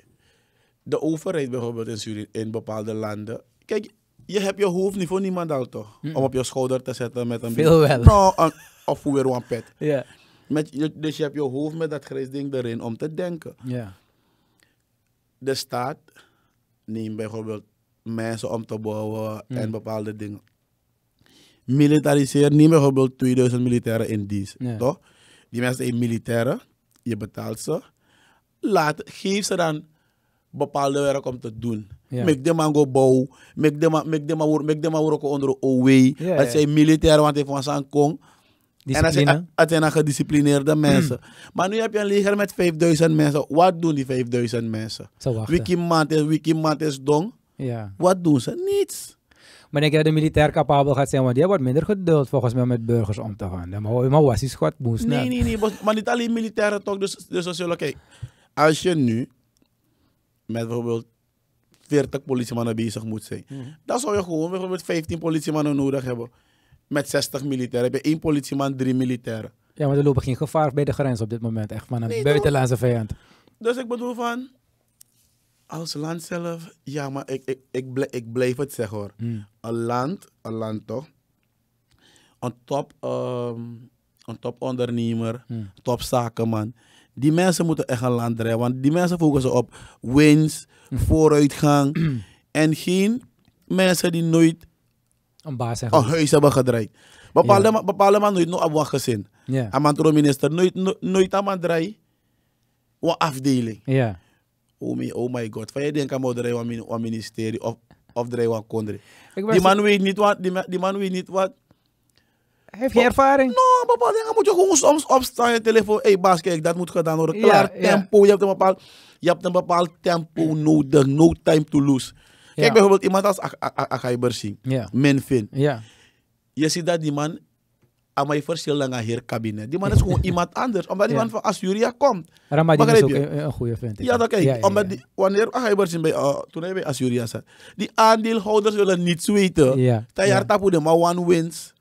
De overheid bijvoorbeeld in, in bepaalde landen. Kijk, je hebt je hoofd voor niemand al toch? Om op je schouder te zetten met een... Veel wel. Nou, een, eh, of weer een pet. Ja. Met, dus je hebt je hoofd met dat grijs ding erin om te denken. Ja. De staat neemt bijvoorbeeld mensen om te bouwen en mm. bepaalde dingen. Militariseer niet bijvoorbeeld 2000 militairen in dienst, toch? Die mensen zijn militairen, je betaalt ze. Laat, geef ze dan bepaalde werk om te doen. Ik Mek de man Met bouw, ik de man, de man, onder OW. zijn militair, want hij van zijn kong. En dat zijn gedisciplineerde mensen. Hmm. Maar nu heb je een leger met 5000 mensen. Wat doen die 5000 mensen? Wiki is, wiki is dong. Ja. Wat doen ze? Niets. Maar denk je de militair capabel gaat zijn? Want die wordt minder geduld volgens mij met burgers om te gaan. Maar was is goed moest. Nee, nee, nee. Maar niet alleen militairen toch. Dus, dus kijk, als je nu met bijvoorbeeld 40 politiemannen bezig moet zijn. Mhm. Dat zou je gewoon bijvoorbeeld 15 politiemannen nodig hebben. Met 60 militairen. Heb je één politieman, drie militairen. Ja, maar er lopen geen gevaar bij de grens op dit moment. Echt van een nee, buitenlandse vijand. Dus ik bedoel van, als land zelf, ja, maar ik, ik, ik, blijf, ik blijf het zeggen hoor. Mm. Een land, een land toch? Een top, ehm, een top ondernemer, mm. top zakenman die mensen moeten echt een land rijden. Want die mensen focussen op wins, vooruitgang. *clears throat* en geen mensen die nooit een baas zijn. Een huis hebben gedraaid. Bepaalde, yeah. bepaalde man nooit nog op wacht gezin. Yeah. Een minister nooit, nooit, nooit aan man draai. Wat afdeling. Ja. Oh, my, oh my god. Van je denkt aan een ministerie of, of draai wat kondre. Die man weet niet wat, die man weet niet wat heeft je ervaring? Nou, bepaalde dingen moet je gewoon soms opstaan je telefoon. Hé hey, baas, kijk, dat moet gedaan worden. Klaar, ja, tempo. Je, hebt een bepaald, je hebt een bepaald tempo nodig. No time to lose. Kijk bijvoorbeeld iemand als Agai zien. Ja. Menfin. Ja. Je ziet dat die man aan mijn verschil lang aan hier kabinet. Die man is *laughs* gewoon iemand anders, omdat die man van Assyria komt. Ramadi is ook een, goede vent. Ja, dat kijk. Omdat die, wanneer Agai bij, eh, toen hij bij Assyria zat, die aandeelhouders willen niets weten. Ja. Tayyar ja. de one wins.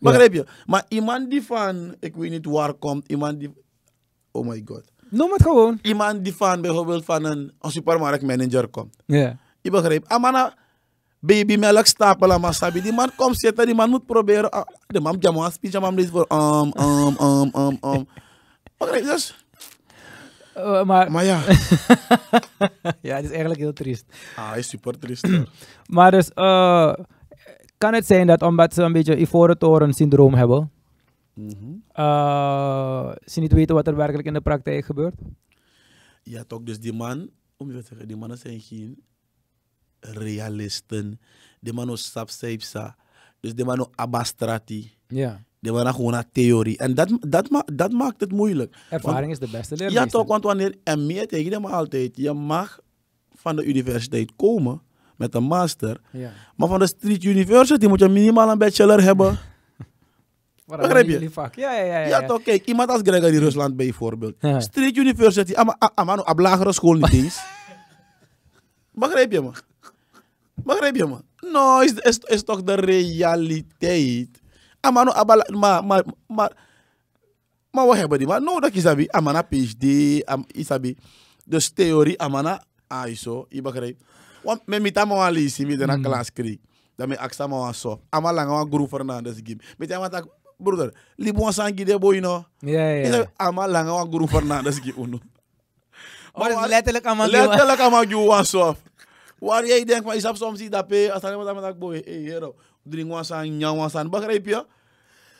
Begrijp je? Maar iemand die van, ik weet niet waar komt, iemand die. Oh my god. Noem het gewoon. Iemand die van bijvoorbeeld van een, een supermarktmanager komt. Ja. Je begrijpt. Amana, ah, nou, babymelk stapelen, maar sabi. Die man komt zitten, die man moet proberen. Ah, de man jammer, speech, man dit voor. Um, um, um, um, um. Begrijp dus? Eh, maar... maar ja. *laughs* ja, het is eigenlijk heel triest. Ah, is super triest. *clears throat* maar dus, eh. Uh kan het zijn dat omdat ze een beetje ivoren toren syndroom hebben, mhm. eh, ze niet weten wat er werkelijk in de praktijk gebeurt? Ja, toch. Dus die man, om je te zeggen, die mannen zijn geen realisten. Die mannen sapseipsa. Dus die mannen abastrati. Ja. Die mannen gewoon een theorie. En dat, dat, dat maakt het moeilijk. Ervaring is de beste leerling. Ja, toch. Want wanneer, en meer tegen hem altijd, je mag van de universiteit komen met een master. Ja. Maar van de Street University moet je minimaal een bachelor hebben. *laughs* Begrijp je? Vak. Ja, ja, ja, ja, ja. toch, kijk, iemand als Gregory Rusland bijvoorbeeld. Ja. Street University, Amano, op lagere school niet eens. *laughs* Begrijp je me? Begrijp je me? Nou, is, is, toch de realiteit. Amano, abala, maar, maar, maar, maar we hebben die. Maar no, dat is abi. Amana PhD, am, Dus theorie, amana, ah, zo, je begrijpt. me mita mo an lisi, mi dena klas mm. kri. Da me aksa mo aso Ama langa Guru Fernandes gim. me te tak, brother, li bon sangi de boy no. Yeah, yeah. Ama langa Guru Fernandes gi unu. *laughs* Maar oh, letterlijk aan mijn Letterlijk aan mijn juwan sof. Waar ye denkt, maar isap som si dat pe, als alleen boy, hey hero, drink wan sang, nyang wan sang, begrijp je?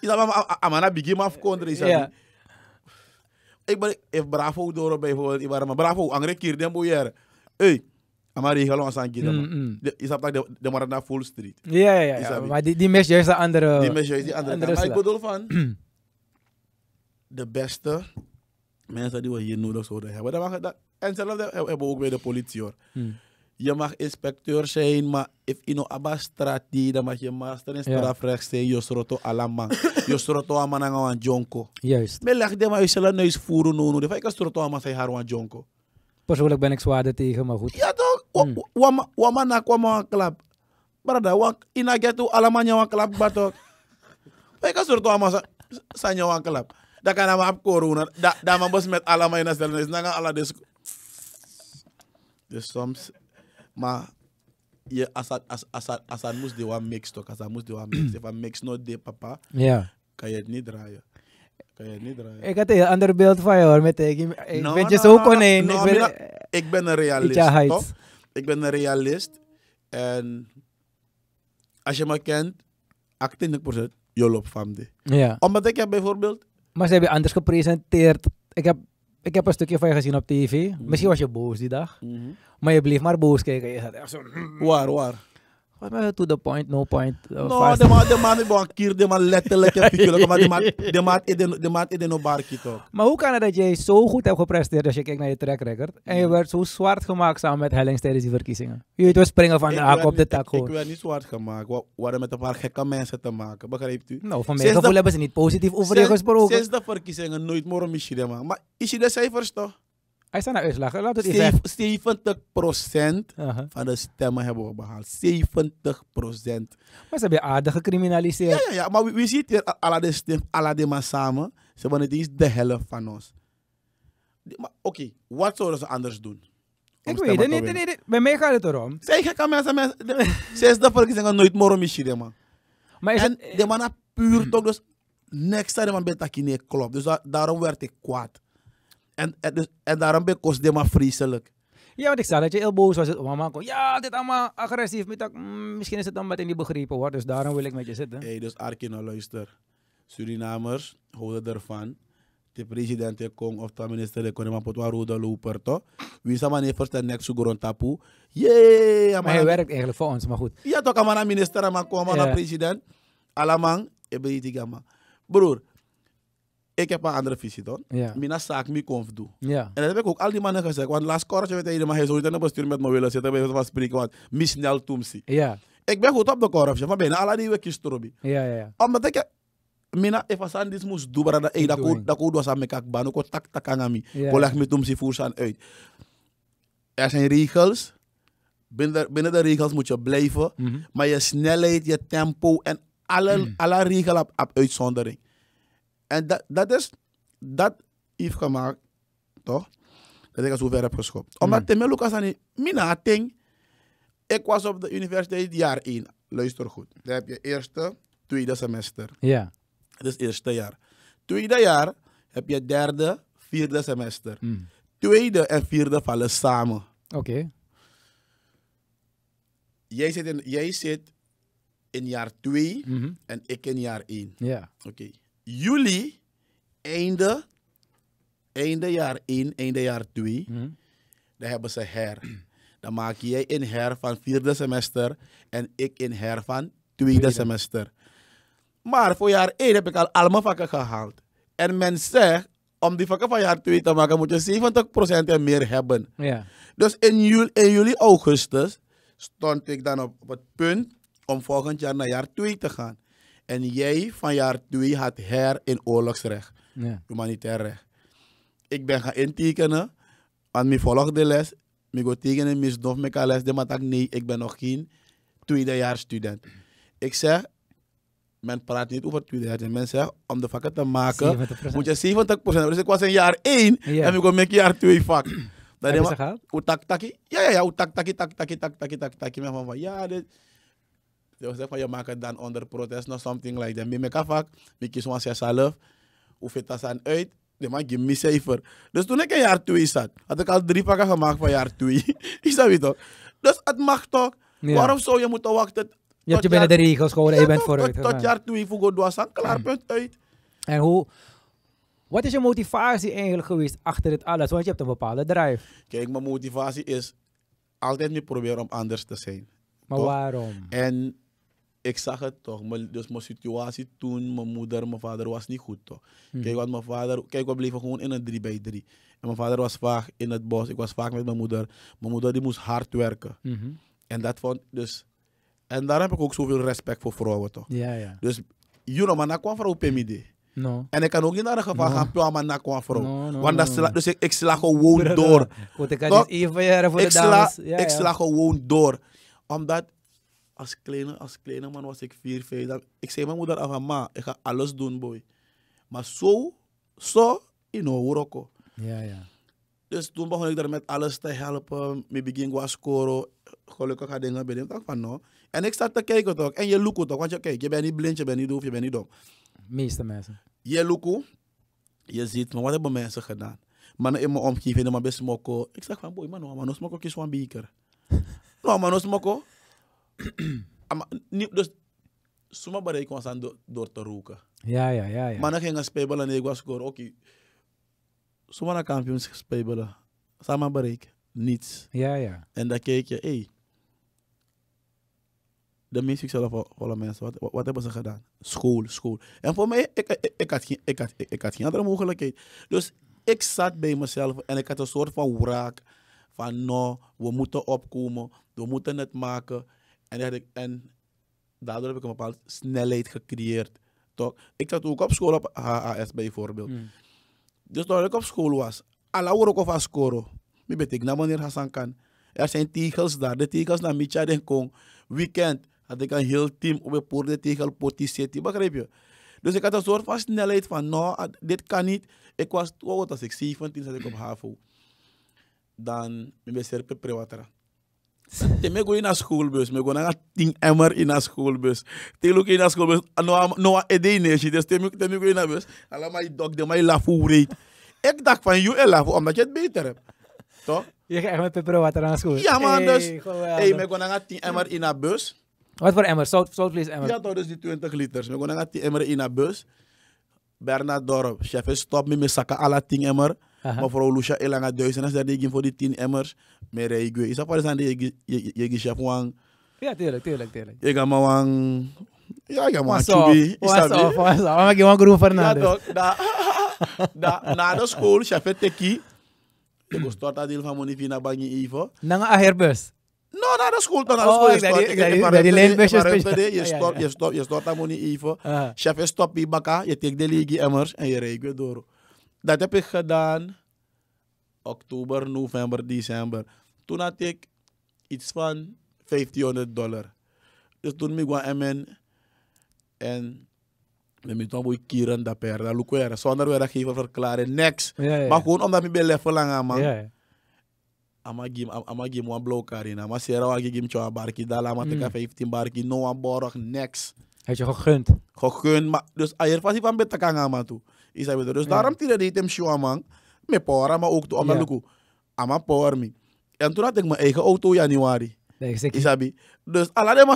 Isap amana bigi ma kontra e isap. Ik ben, if Bravo door bijvoorbeeld, ik ben e Bravo, angre kier den boyer. Hey, Maar gaan ons aan Gideon. Is dat de, de naar Full Street. Ja, ja, ja. Maar die, die zijn juist de andere. Die mensen juist die andere. andere maar ik bedoel van. *clears throat* de beste mensen die we hier nodig zouden hebben. Dat mag, dat, en zelf hebben we ook weer de politie hoor. Hmm. Je mag inspecteur zijn, maar if ino aba die, dan mag je master in strafrecht zijn. Je sroto alama. *laughs* Je sroto amananga aan jonko. Juist. Maar leg de maar jezelf neus voeren. Ik sroto amananga wan jonko. Persoonlijk ben ik zwaarder tegen, maar goed. Wah, Wama wamana kwa ma club. Brada wa inagya tu alamanya wak club batok. Pai ka surto ama sanya wa club. Da kana ma koruna da da ma bos met alama ina stelnes nanga ala des. Des soms ma ye asad as, asad asad mus de wa mix to kasa mus de wa mix if a mix no de papa. Yeah. Kayet ni draaien. Ik had een ander beeld van jou hoor, met ik, ik no, ben je zo konijn. ik, ben, een realist, ik ben een realist. En als je me kent, 28% jolop van die. Ja. Omdat ik heb bijvoorbeeld... Maar ze hebben anders gepresenteerd. Ik heb, ik heb een stukje van je gezien op tv. Misschien mhm. was je boos die dag. Mhm. Maar je bleef maar boos kijken. Je zat echt zo... Waar, waar? To the point, no point. Uh, no, de man, de man is gewoon kier, de man letterlijk *laughs* Maar de man, de man is de, de man is de no Maar hoe kan het dat jij zo goed hebt gepresteerd als je kijkt naar je track record en je werd zo zwart gemaakt samen met Hellings tijdens die verkiezingen? Je weet springen van de haak op de tak hoor. Ik werd niet zwart gemaakt. We hadden met een paar gekke mensen te maken, begrijpt u? Nou, van mijn gevoel hebben ze niet positief over je gesproken. Sinds de verkiezingen nooit meer om Ishida, maar de cijfers toch? Hij staat naar uitslagen. Laat het 70% van de stemmen hebben we behaald. 70%. Maar ze hebben je aardig gecriminaliseerd. Ja, ja, ja. maar we, ziet hier Aladdin, Aladdin samen. Ze hebben het eens de helft van ons. Maar oké, wat zouden ze anders doen? Ik weet het niet, nee, nee, bij mij gaat het erom. Zij gekke mensen, mensen. Ze is de verkiezingen nooit meer om je, man. Maar is en het, de man puur toch, dus niks aan de man klopt. Dus daarom werd ik kwaad. En, dus, en, daarom ben ik maar vreselijk. Ja, want ik zei dat je heel boos was. Mama kon, ja, dit allemaal agressief. Met mm, misschien is het dan meteen niet begrepen hoor. Dus daarom wil ik met je zitten. hey, dus Arkino, luister. Surinamers houden ervan. De president kon of de minister kon maar potwa rode looper, toch? Wie is maar voor de nek zoeken tapu? Jee, maar hij werkt eigenlijk voor ons, maar goed. Ja, toch kan maar minister, maar kom maar president. Alamang, ik ben niet Broer, ik heb een andere visie dan. Ja. Mina zaak me konf doe. Ja. En dat heb ik ook al die mannen gezegd. Want laatst kortje weet je, maar hij zou niet aan bestuur met me willen zitten. Bij van spreken, want misnel toemsi. Ja. Ik ben goed op de korfje, maar bijna alle die wekjes trobi. Ja, ja, ja. Omdat ik eh, mina if asan dis mus du bara da e da ko da ko do sa me kak banu ko tak met. angami Ik polag met om si voorsan uit er zijn regels binnen de, binnen de regels moet je blijven mhm. maar je snelheid je tempo en alle mm. alle regels op, op uitzondering en dat, dat is, dat heeft gemaakt, toch? Dat ik het zover heb geschopt. Omdat mm. Lucas aan mina ting, ik was op de universiteit jaar 1. Luister goed. Dan heb je eerste, tweede semester. Ja. Het is eerste jaar. Tweede jaar heb je derde, vierde semester. Mm. Tweede en vierde vallen samen. Oké. Jij zit in, jij zit in jaar 2 mhm. en ik in jaar 1. Ja. Oké juli, einde, einde jaar 1, einde jaar 2, mhm. dan hebben ze her. Dan maak jij in her van vierde semester en ik in her van tweede, tweede. semester. Maar voor jaar 1 heb ik al allemaal vakken gehaald. En men zegt, om die vakken van jaar 2 te maken, moet je 70% en meer hebben. Ja. Dus in juli, in juli, augustus stond ik dan op, op het punt om volgend jaar naar jaar 2 te gaan. En jij van jaar 2 had her in oorlogsrecht, humanitair recht. Ik ben gaan intekenen, want ik volg de les. Ik ga tekenen, misdof nog kan les, maar ik nee, ik ben nog geen jaar student. Ik zeg, men praat niet over jaar. Men zegt, om de vakken te maken, moet je 70%. Dus ik was in jaar 1 en ik ga met jaar 2 vak. *clears throat* Dan Hebben ze Ja, ja, ja. Tak, taki, tak, taki, tak, taki, tak, taki, tak, taki. van, ja, dit... Dus zeg maar, je maakt het dan onder protest of something like that. ik heb vaak, ik kies een Hoe vindt dat dan uit? Je mag geeft me cijfer. Dus toen ik in jaar 2 zat, had ik al drie pakken gemaakt van jaar 2. ik zou niet toch? Dus het mag toch? Waarom zou je moeten wachten? Je hebt je binnen de regels geworden. je bent vooruit. Tot, jaar 2 voor Godwasan, klaar, punt uit. En hoe, wat is je motivatie eigenlijk geweest achter het alles? Want je hebt een bepaalde drive. Kijk, mijn motivatie is altijd proberen om anders te zijn. Maar waarom? En ik zag het toch. dus mijn situatie toen, mijn moeder, mijn vader was niet goed toch. Hmm. Kijk, wat mijn vader, kijk, we bleven gewoon in een 3 bij 3. En mijn vader was vaak in het bos. Ik was vaak met mijn moeder. Mijn moeder die moest hard werken. Hmm. En dat vond dus. En daar heb ik ook zoveel respect voor vrouwen toch. Ja, ja. Dus, you know, maar na kwam vrouw Pemide. No. En ik kan ook niet naar een geval gaan puur maar naar kwam vrouw. Want dat sla, dus ik, ik sla gewoon door. Goed, ik, kan dus even voor ik, de dames. Sla, sla gewoon door. Omdat als kleine, als kleine man was ik vier, vijf. Dan, ik zei mijn moeder af ma, ik ga alles doen, boy. Maar zo, zo, in Oroko. Ja, ja. Dus toen begon ik daar met alles te helpen. Ik begin te scoren. Gelukkig had dingen bij Ik van, no. En ik zat te kijken toch. En je loeko toch. Want je, kijkt. je bent niet blind, je bent niet doof, je bent niet dom. meeste mensen. Je loeko. Je ziet Maar Wat hebben mensen gedaan? Mannen in mijn omgeving, mijn best smokko. Ik zeg van, boy, man, man, smokko kies van beker. *laughs* nou, man, smokko ama, ni, dus suma bara ik was aan door, door te roken. Ja, ja, ja. ja. Maar dan ging ik spelen en ik was gewoon, oké. Okay. Suma naar kampioens spelen. Samen bereik, niets. Ja, ja. En dan keek je, hé. Hey, de meest succesvolle mensen, wat, wat, wat, hebben ze gedaan? School, school. En voor mij, ik, ik, ik had, geen, ik, had, ik, ik, had geen andere mogelijkheid. Dus ik zat bij mezelf en ik had een soort van wraak. Van, nou, we moeten opkomen, we moeten het maken. En, ik, en daardoor heb ik een bepaalde snelheid gecreëerd. Toch? Ik zat ook op school op HAS bijvoorbeeld. Hmm. Dus toen ik op school was, alle ook of scoren. Ik betekent nou naar meneer Hassan kan. Er zijn tegels daar. De tegels naar Micha den Kong. Weekend had ik een heel team op de poort, de tegel, potty, Begrijp je? Dus ik had een soort van snelheid van, nou, ah, dit kan niet. Ik was, wat was ik, 17, zat ik op HAVO. Dan, ik ben Serpe Teme go in a schoolbus, me go na ting emmer in a schoolbus. Te look in a schoolbus, no no ede eh, in she dus teme teme go in a bus. Alla my dog eh, de my lafu reit. Ik dacht van jou lafu, omdat je het beter hebt. Toch? Je ga echt met pepper water naar school. Ja man, dus hey, me go na ting emmer in a bus. Wat voor emmer? Zout please emmer. Ja, toch dus die 20 liters. Me go na ting emmer in a bus. Bernard Dorp, chef stop me me saka alla ting emmer. Aha. Maar vooral Lucia elanga duizenden dat die voor die tien emmers. Meer ik isa Is dat digi ye gi sha je ya tele tele tele ye ga maar wang. ya ik ga maar kubi. Is dat weer? Was af, was guru groen ya Da, *laughs* da, na do school, sha teki. ki was go dat deel van mijn fina bangi nga aher bus No, na de school, dan na de school. Je stort, je stort, je stort aan mijn Ivo. Chef stop die bakka, je tikt de ligi emmers en je rijdt weer door. Dat heb ik gedaan oktober, november, december. Toen had ik iets van 1500 dollar. Dus toen ik naar MN en we moeten ook kieren dat per dat lukt weer. Zonder weer dat geven verklaren, niks. Maar gewoon omdat ik ben leven lang man. Ja, ja. Ama gim, ama gim wan blow karina. Ama sera wa gim chwa barki dala, ama mm. teka 15 barki, no wan borog, Next. Heb je gegund? Gegund, maar dus ayer fasi van aan ngama toe. Isa wilde. Dus mm. daarom tira deed hem Shuamang. Me power, maar ook toe. Amaluku. Ama power me. En toen had ik mijn eigen auto januari. Nee, Isabi. Dus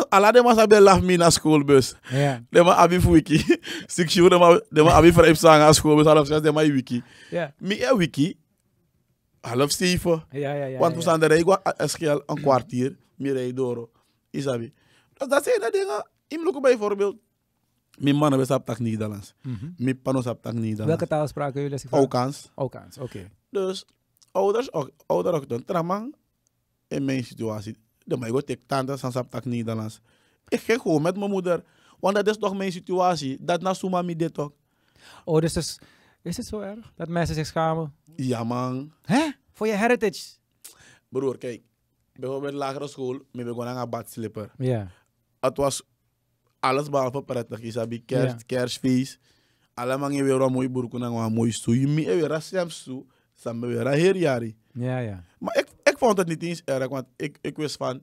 aladem was hebben laf me naar schoolbus. Ja. Dema abi wiki. *laughs* Sik show dema dema abi vrijp sang aan schoolbus half zes dema wiki. Ja. Mi e wiki. Half zeven. Ja, ja, ja. Want we staan de eigenlijk eh, eh, schel een kwartier. Mi rij door. Isabi. Dus dat zijn de dingen. Ik look bijvoorbeeld mijn mannen we saptak Nederlands. Mm -hmm. Mijn pannen saptak Nederlands. Welke taal spraken jullie? Oukans. Oukans, oké. Okay. Dus ouders ook, ook doen tramang in mijn situatie. De mij ik tante sans saptak Nederlands. Ik ging gewoon met mijn moeder. Want dat is toch mijn situatie. Dat na suma mi dit ook. Oh, dus is, is het zo erg? Dat mensen zich schamen? Ja, man. Hè? Voor je heritage? Broer, kijk. Bijvoorbeeld lagere school, we begon aan een slipper. Ja. Yeah. Het was alles behalve prettig is. ik kerst, ja. kerstfeest. Allemaal je weer een mooi boerkoen en een mooi stoel. Je moet weer een stem stoel. Ja, ja. Maar ik, ik vond het niet eens erg, want ik, ik wist van,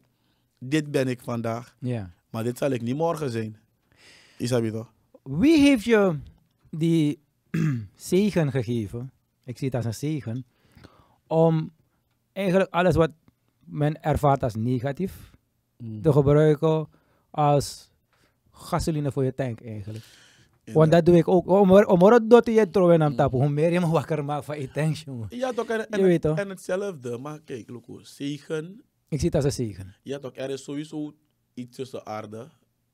dit ben ik vandaag. Ja. Maar dit zal ik niet morgen zijn. Isabi toch? Wie heeft je die *clears throat* zegen gegeven? Ik zie het als een zegen. Om eigenlijk alles wat men ervaart als negatief te mm. gebruiken als gasoline voor je tank eigenlijk. Want dat doe ik ook. omdat dat je trouwen aan mm. tapu. Hoe meer je me wakker maakt van je tank, jongen. Ja, En, weet, en hetzelfde. Maar kijk, Loco, zegen. Ik zie het als een zegen. Ja, toch. Er is sowieso iets tussen aarde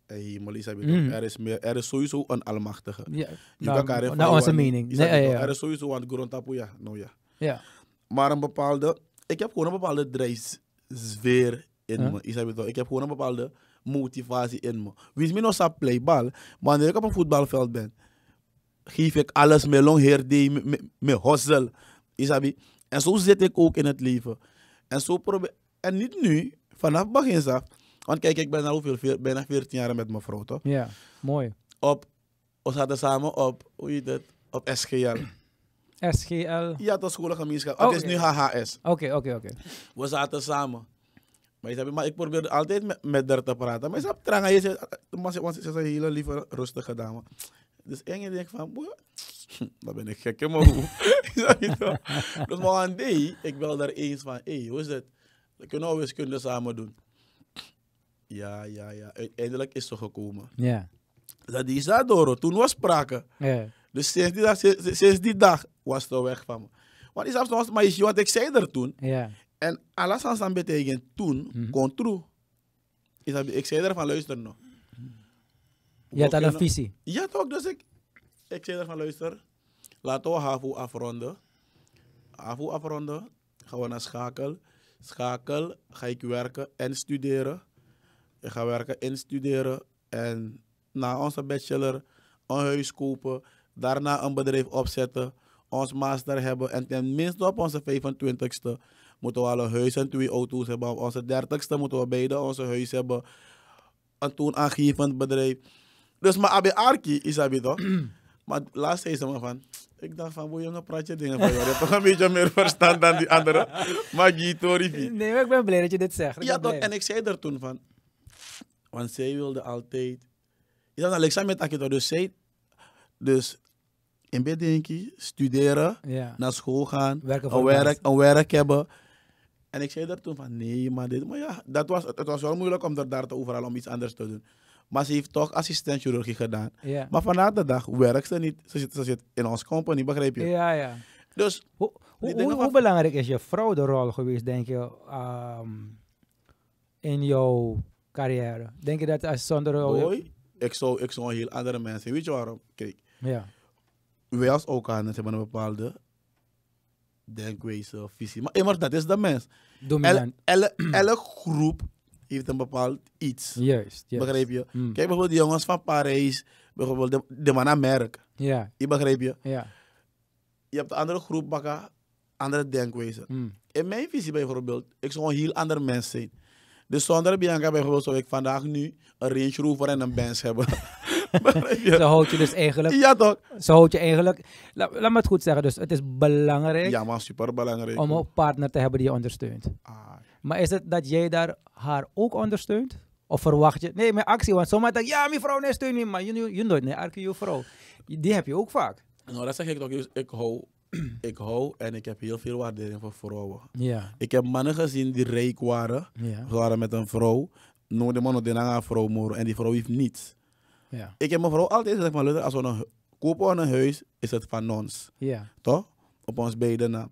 en hemel. Mm. Er, is meer, er is sowieso een almachtige. Ja, nou, naar nou onze mening. Nee, ja. Er is sowieso aan het grond tapu, ja. Nou ja. ja. Maar een bepaalde... Ik heb gewoon een bepaalde drijfsfeer in huh? me. Ik heb gewoon een bepaalde motivatie in me. is me nog zo playbal. Wanneer ik op een voetbalveld ben, geef ik alles, met longheerdij, met hustle, Isabi. En zo zit ik ook in het leven. En zo probeer En niet nu, vanaf begin af. Want kijk, ik ben al hoeveel, bijna 14 jaar met mijn vrouw, toch? Ja, mooi. Op, we zaten samen op, hoe heet het? Op SGL. SGL? Ja, dat is gemeenschap. Oh, het is nu HHS. Oké, oké, oké. We zaten samen. Maar, ik probeerde altijd met, met haar te praten. Maar ze had trang. Je ze, ze is een hele lieve, rustige dame. Dus en denk van, wat? *laughs* Dat ben ik gek, maar *laughs* hoe? dus maar aan die, ik bel daar eens van, hé, hey, hoe is het? We kunnen alweer kunnen samen doen. Ja, ja, ja. Uiteindelijk is ze gekomen. Ja. Dat is dat door, toen was sprake. Ja. Dus sinds die, dag, sinds die dag was ze weg van me. Want is maar je, wat ik zei daar toen, Ja. En alles aan betekent toen, mm -hmm. ik zei ervan, luister nou. Je had een visie. Ja toch, dus ik, ik zei ervan, luister. Laten we HAVO afronden. HAVO afronden, gaan we naar Schakel. Schakel ga ik werken en studeren. Ik ga werken en studeren. En na onze bachelor een huis kopen. Daarna een bedrijf opzetten. Ons master hebben. En tenminste op onze 25ste moeten we al een huis en twee auto's hebben. Op onze dertigste moeten we beide onze huis hebben. Een toonaangevend bedrijf. Dus maar abe arki is abi toch? *clears throat* maar laatst zei ze me van, ik dacht van, hoe jongen, praat je dingen van jou. Je hebt toch een beetje meer verstand dan die andere. Maar Gito Nee, maar ik ben blij dat je dit zegt. ja toch, en ik zei er toen van, want zij wilde altijd... Je zat Alexa met Akito, dus zij... Dus in bed denken, studeren, naar school gaan, een werk, een werk hebben. En ik zei daar toen van, nee, maar dit... Maar ja, dat was, het was wel moeilijk om er daar te overal om iets anders te doen. Maar ze heeft toch assistentchirurgie gedaan. Ja. Maar vandaag de dag werkt ze niet. Ze zit, ze zit in ons company, begrijp je? Ja, ja. Dus... Hoe, hoe, belangrijk is je vrouw de rol geweest, denk je, ehm, in jouw carrière? Denk je dat als zonder rol... ik zou, ik zou heel andere mensen... Weet je waarom? Kijk. Ja. Wij als het hebben een bepaalde denkwijze, visie. Eh, maar immers, eh, dat is de mens. elke *clears throat* groep heeft een bepaald iets. Juist, juist. Begrijp je? Mm. Kijk bijvoorbeeld de jongens van Parijs, bijvoorbeeld de, de mannen merk. Ja. Je begrijp je? Ja. Je hebt een andere groep bakken, andere denkwijze. Mm. In mijn visie bijvoorbeeld, ik zou een heel ander mens zijn. Dus zonder Bianca bijvoorbeeld zou ik vandaag nu een Range Rover en een Benz hebben. *laughs* *laughs* Ze houdt je dus eigenlijk. Ja, toch? Ze houdt je eigenlijk. La, laat, me het goed zeggen, dus het is belangrijk. Ja, maar superbelangrijk. Om een partner te hebben die je ondersteunt. Ah. Maar is het dat jij daar haar ook ondersteunt? Of verwacht je. Nee, mijn actie, want sommigen dat. ja, mijn vrouw, nee, steun niet. Maar je, nooit, nee, Arke, je vrouw. Die heb je ook vaak. Nou, dat zeg ik ook Dus ik hou *clears throat* ik hou en ik heb heel veel waardering voor vrouwen. Ja. Ik heb mannen gezien die rijk waren, ja. waren met een vrouw. noem de man een vrouw moor en die vrouw heeft niets. Ja. Ik heb vrouw altijd gezegd maar als we een kopen we een huis, is het van ons. Ja. Toch? Op ons beiden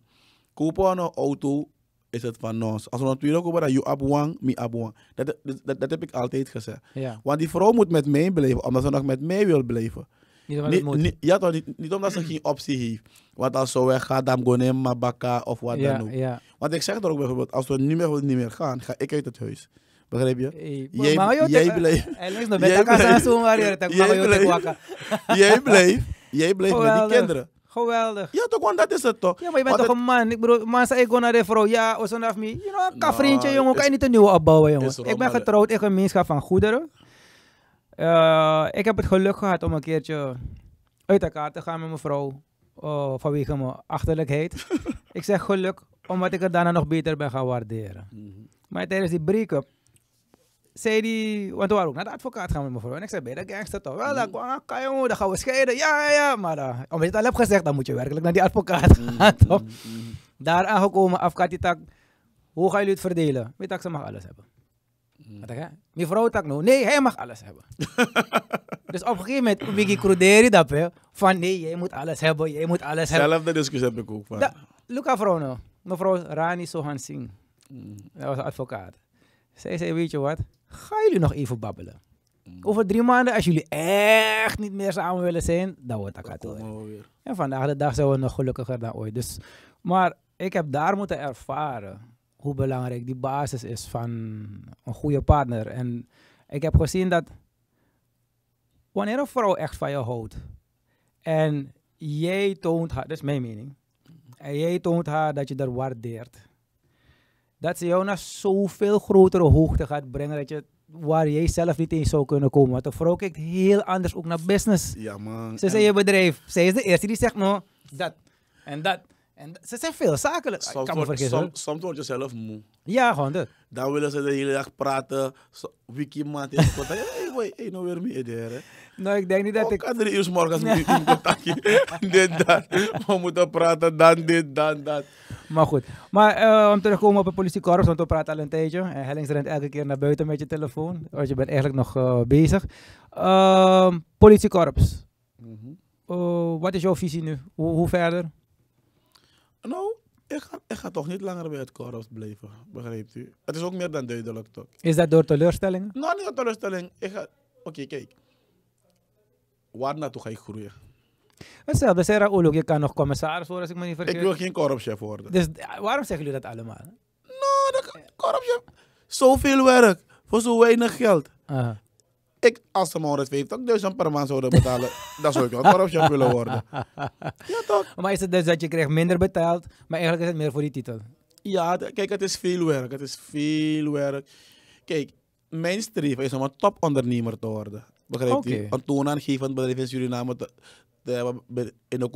Kopen een auto, is het van ons. Als we een tweede kopen, dan you one, me one. Dat, dat, dat, heb ik altijd gezegd. Want die vrouw moet met mij blijven, omdat ze nog met mij wil blijven. Niet omdat, ja, niet, omdat ze geen optie heeft. Want als ze weggaat, dan gaan we mabaka of wat ja, dan ook. Ja. Want ik zeg er ook bijvoorbeeld, als we nu meer, niet meer gaan, ga ik uit het huis. Begrijp je? jij, maar, jij bleef. Jij bleef. Jij bleef met die kinderen. Geweldig. Ja, toch, want dat is het toch? Ja, maar je bent toch een man. Ik bedoel, man zei ik gewoon naar de vrouw. Ja, of zo naar me. You know, een vriendje, nou, jongen. Kan je niet een nieuwe opbouwen, jongen. Ik ben getrouwd in gemeenschap van goederen. Eh, ik heb het geluk gehad om een keertje uit elkaar te gaan met mijn vrouw. Uh, vanwege achterlijk achterlijkheid. *laughs* ik zeg geluk, omdat ik het daarna nog beter ben gaan waarderen. Mhm. Maar tijdens die break-up zei die, want we waren ook naar de advocaat gaan met mevrouw. En ik zei, ben je de gangster toch? Wel, dan, mm. ah, kan je, dan gaan we scheiden. Ja, ja, maar uh, omdat je het al hebt gezegd, dan moet je werkelijk naar die advocaat mm, gaan mm, toch? Daar aangekomen, die tak, hoe gaan jullie het verdelen? Weet ze mag alles hebben. Mm. Mevrouw tak nou, nee, hij mag alles hebben. *laughs* dus op een gegeven moment, Wiggy Cruderi dat van nee, jij moet alles hebben, jij moet alles hebben. Zelfde discussie heb ik ook van. Luca vrouw nou, mevrouw Rani Sohan Singh, dat was advocaat. Zij zei, weet je wat, ga jullie nog even babbelen. Over drie maanden, als jullie echt niet meer samen willen zijn, dan wordt dat katoen. En vandaag de dag zijn we nog gelukkiger dan ooit. Dus, maar ik heb daar moeten ervaren hoe belangrijk die basis is van een goede partner. En ik heb gezien dat wanneer een vrouw echt van je houdt en jij toont haar, dat is mijn mening, en jij toont haar dat je haar waardeert dat ze jou naar zoveel grotere hoogte gaat brengen dat je waar jij zelf niet in zou kunnen komen. Want de vrouw kijkt heel anders ook naar business. Ja, man. Ze zijn je bedrijf. Zij is de eerste die zegt, nou, dat en dat. En ze zijn veel zakelijk. Ah, soms, ik kan me word je zelf moe. Ja, gewoon Dan willen ze de hele dag praten. So, wiki in contact. hey, nou weer meer Nou, ik denk niet dat oh, ik... Kan er uur morgens in contact. *laughs* dit, dat. We moeten praten, dan dit, dan dat. Maar goed. Maar eh, om terug te komen op het politiekorps, want we praten al een tijdje. En eh, Hellings rent elke keer naar buiten met je telefoon. Want je bent eigenlijk nog eh, bezig. Uh, ehm, politiekorps. Mhm. Oh, wat is jouw visie nu? Hoe, hoe verder? Nou, ik ga, ik ga, toch niet langer bij het korps blijven, begrijpt u? Het is ook meer dan duidelijk, toch? Is dat door teleurstelling? Nou, niet door teleurstelling. Oké, kijk. Waar naartoe ga ik groeien? Hetzelfde, Sarah Oolhoek, je kan nog commissaris worden als ik me niet vergis. Ik wil geen korpschef worden. Dus waarom zeggen jullie dat allemaal? Nou, korpschef, zoveel werk voor zo weinig geld. Uh Ik, als ze maar 150.000 per maand zouden betalen, dan zou ik wel korpschef willen worden. Ja, toch? Maar is het dus dat je krijgt minder betaald, maar eigenlijk is het meer voor die titel? Ja, kijk, het is veel werk. Het is veel werk. Kijk, mijn streven is om een topondernemer te worden. Begrijp je? Okay. Een toonaangevend bedrijf in Suriname te, uh, in,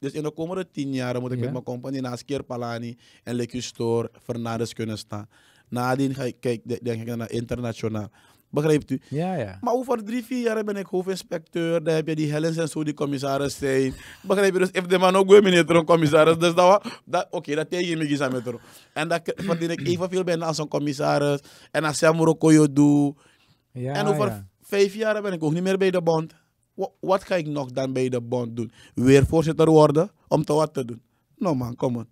dus in de komende tien jaar moet ik met mijn compagnie naast Keerpalani en Lecustor Fernandes kunnen staan. Nadien ga ik, kijk, denk ik naar internationaal. Begrijpt u? Ja, ja. Maar over drie, vier jaar ben ik hoofdinspecteur. Dan heb je die Helens en zo die commissaris zijn. Begrijp je? Dus if de man ook weer meneer een commissaris. Dus dat, dat oké, dat tegen je me met En dat verdien ik evenveel bijna als een commissaris. En als Samuro Koyo doe. Ja, en over ja. vijf jaar ben ik ook niet meer bij de bond wat ga ik nog dan bij de bond doen? Weer voorzitter worden om te wat te doen? Nou man, kom on.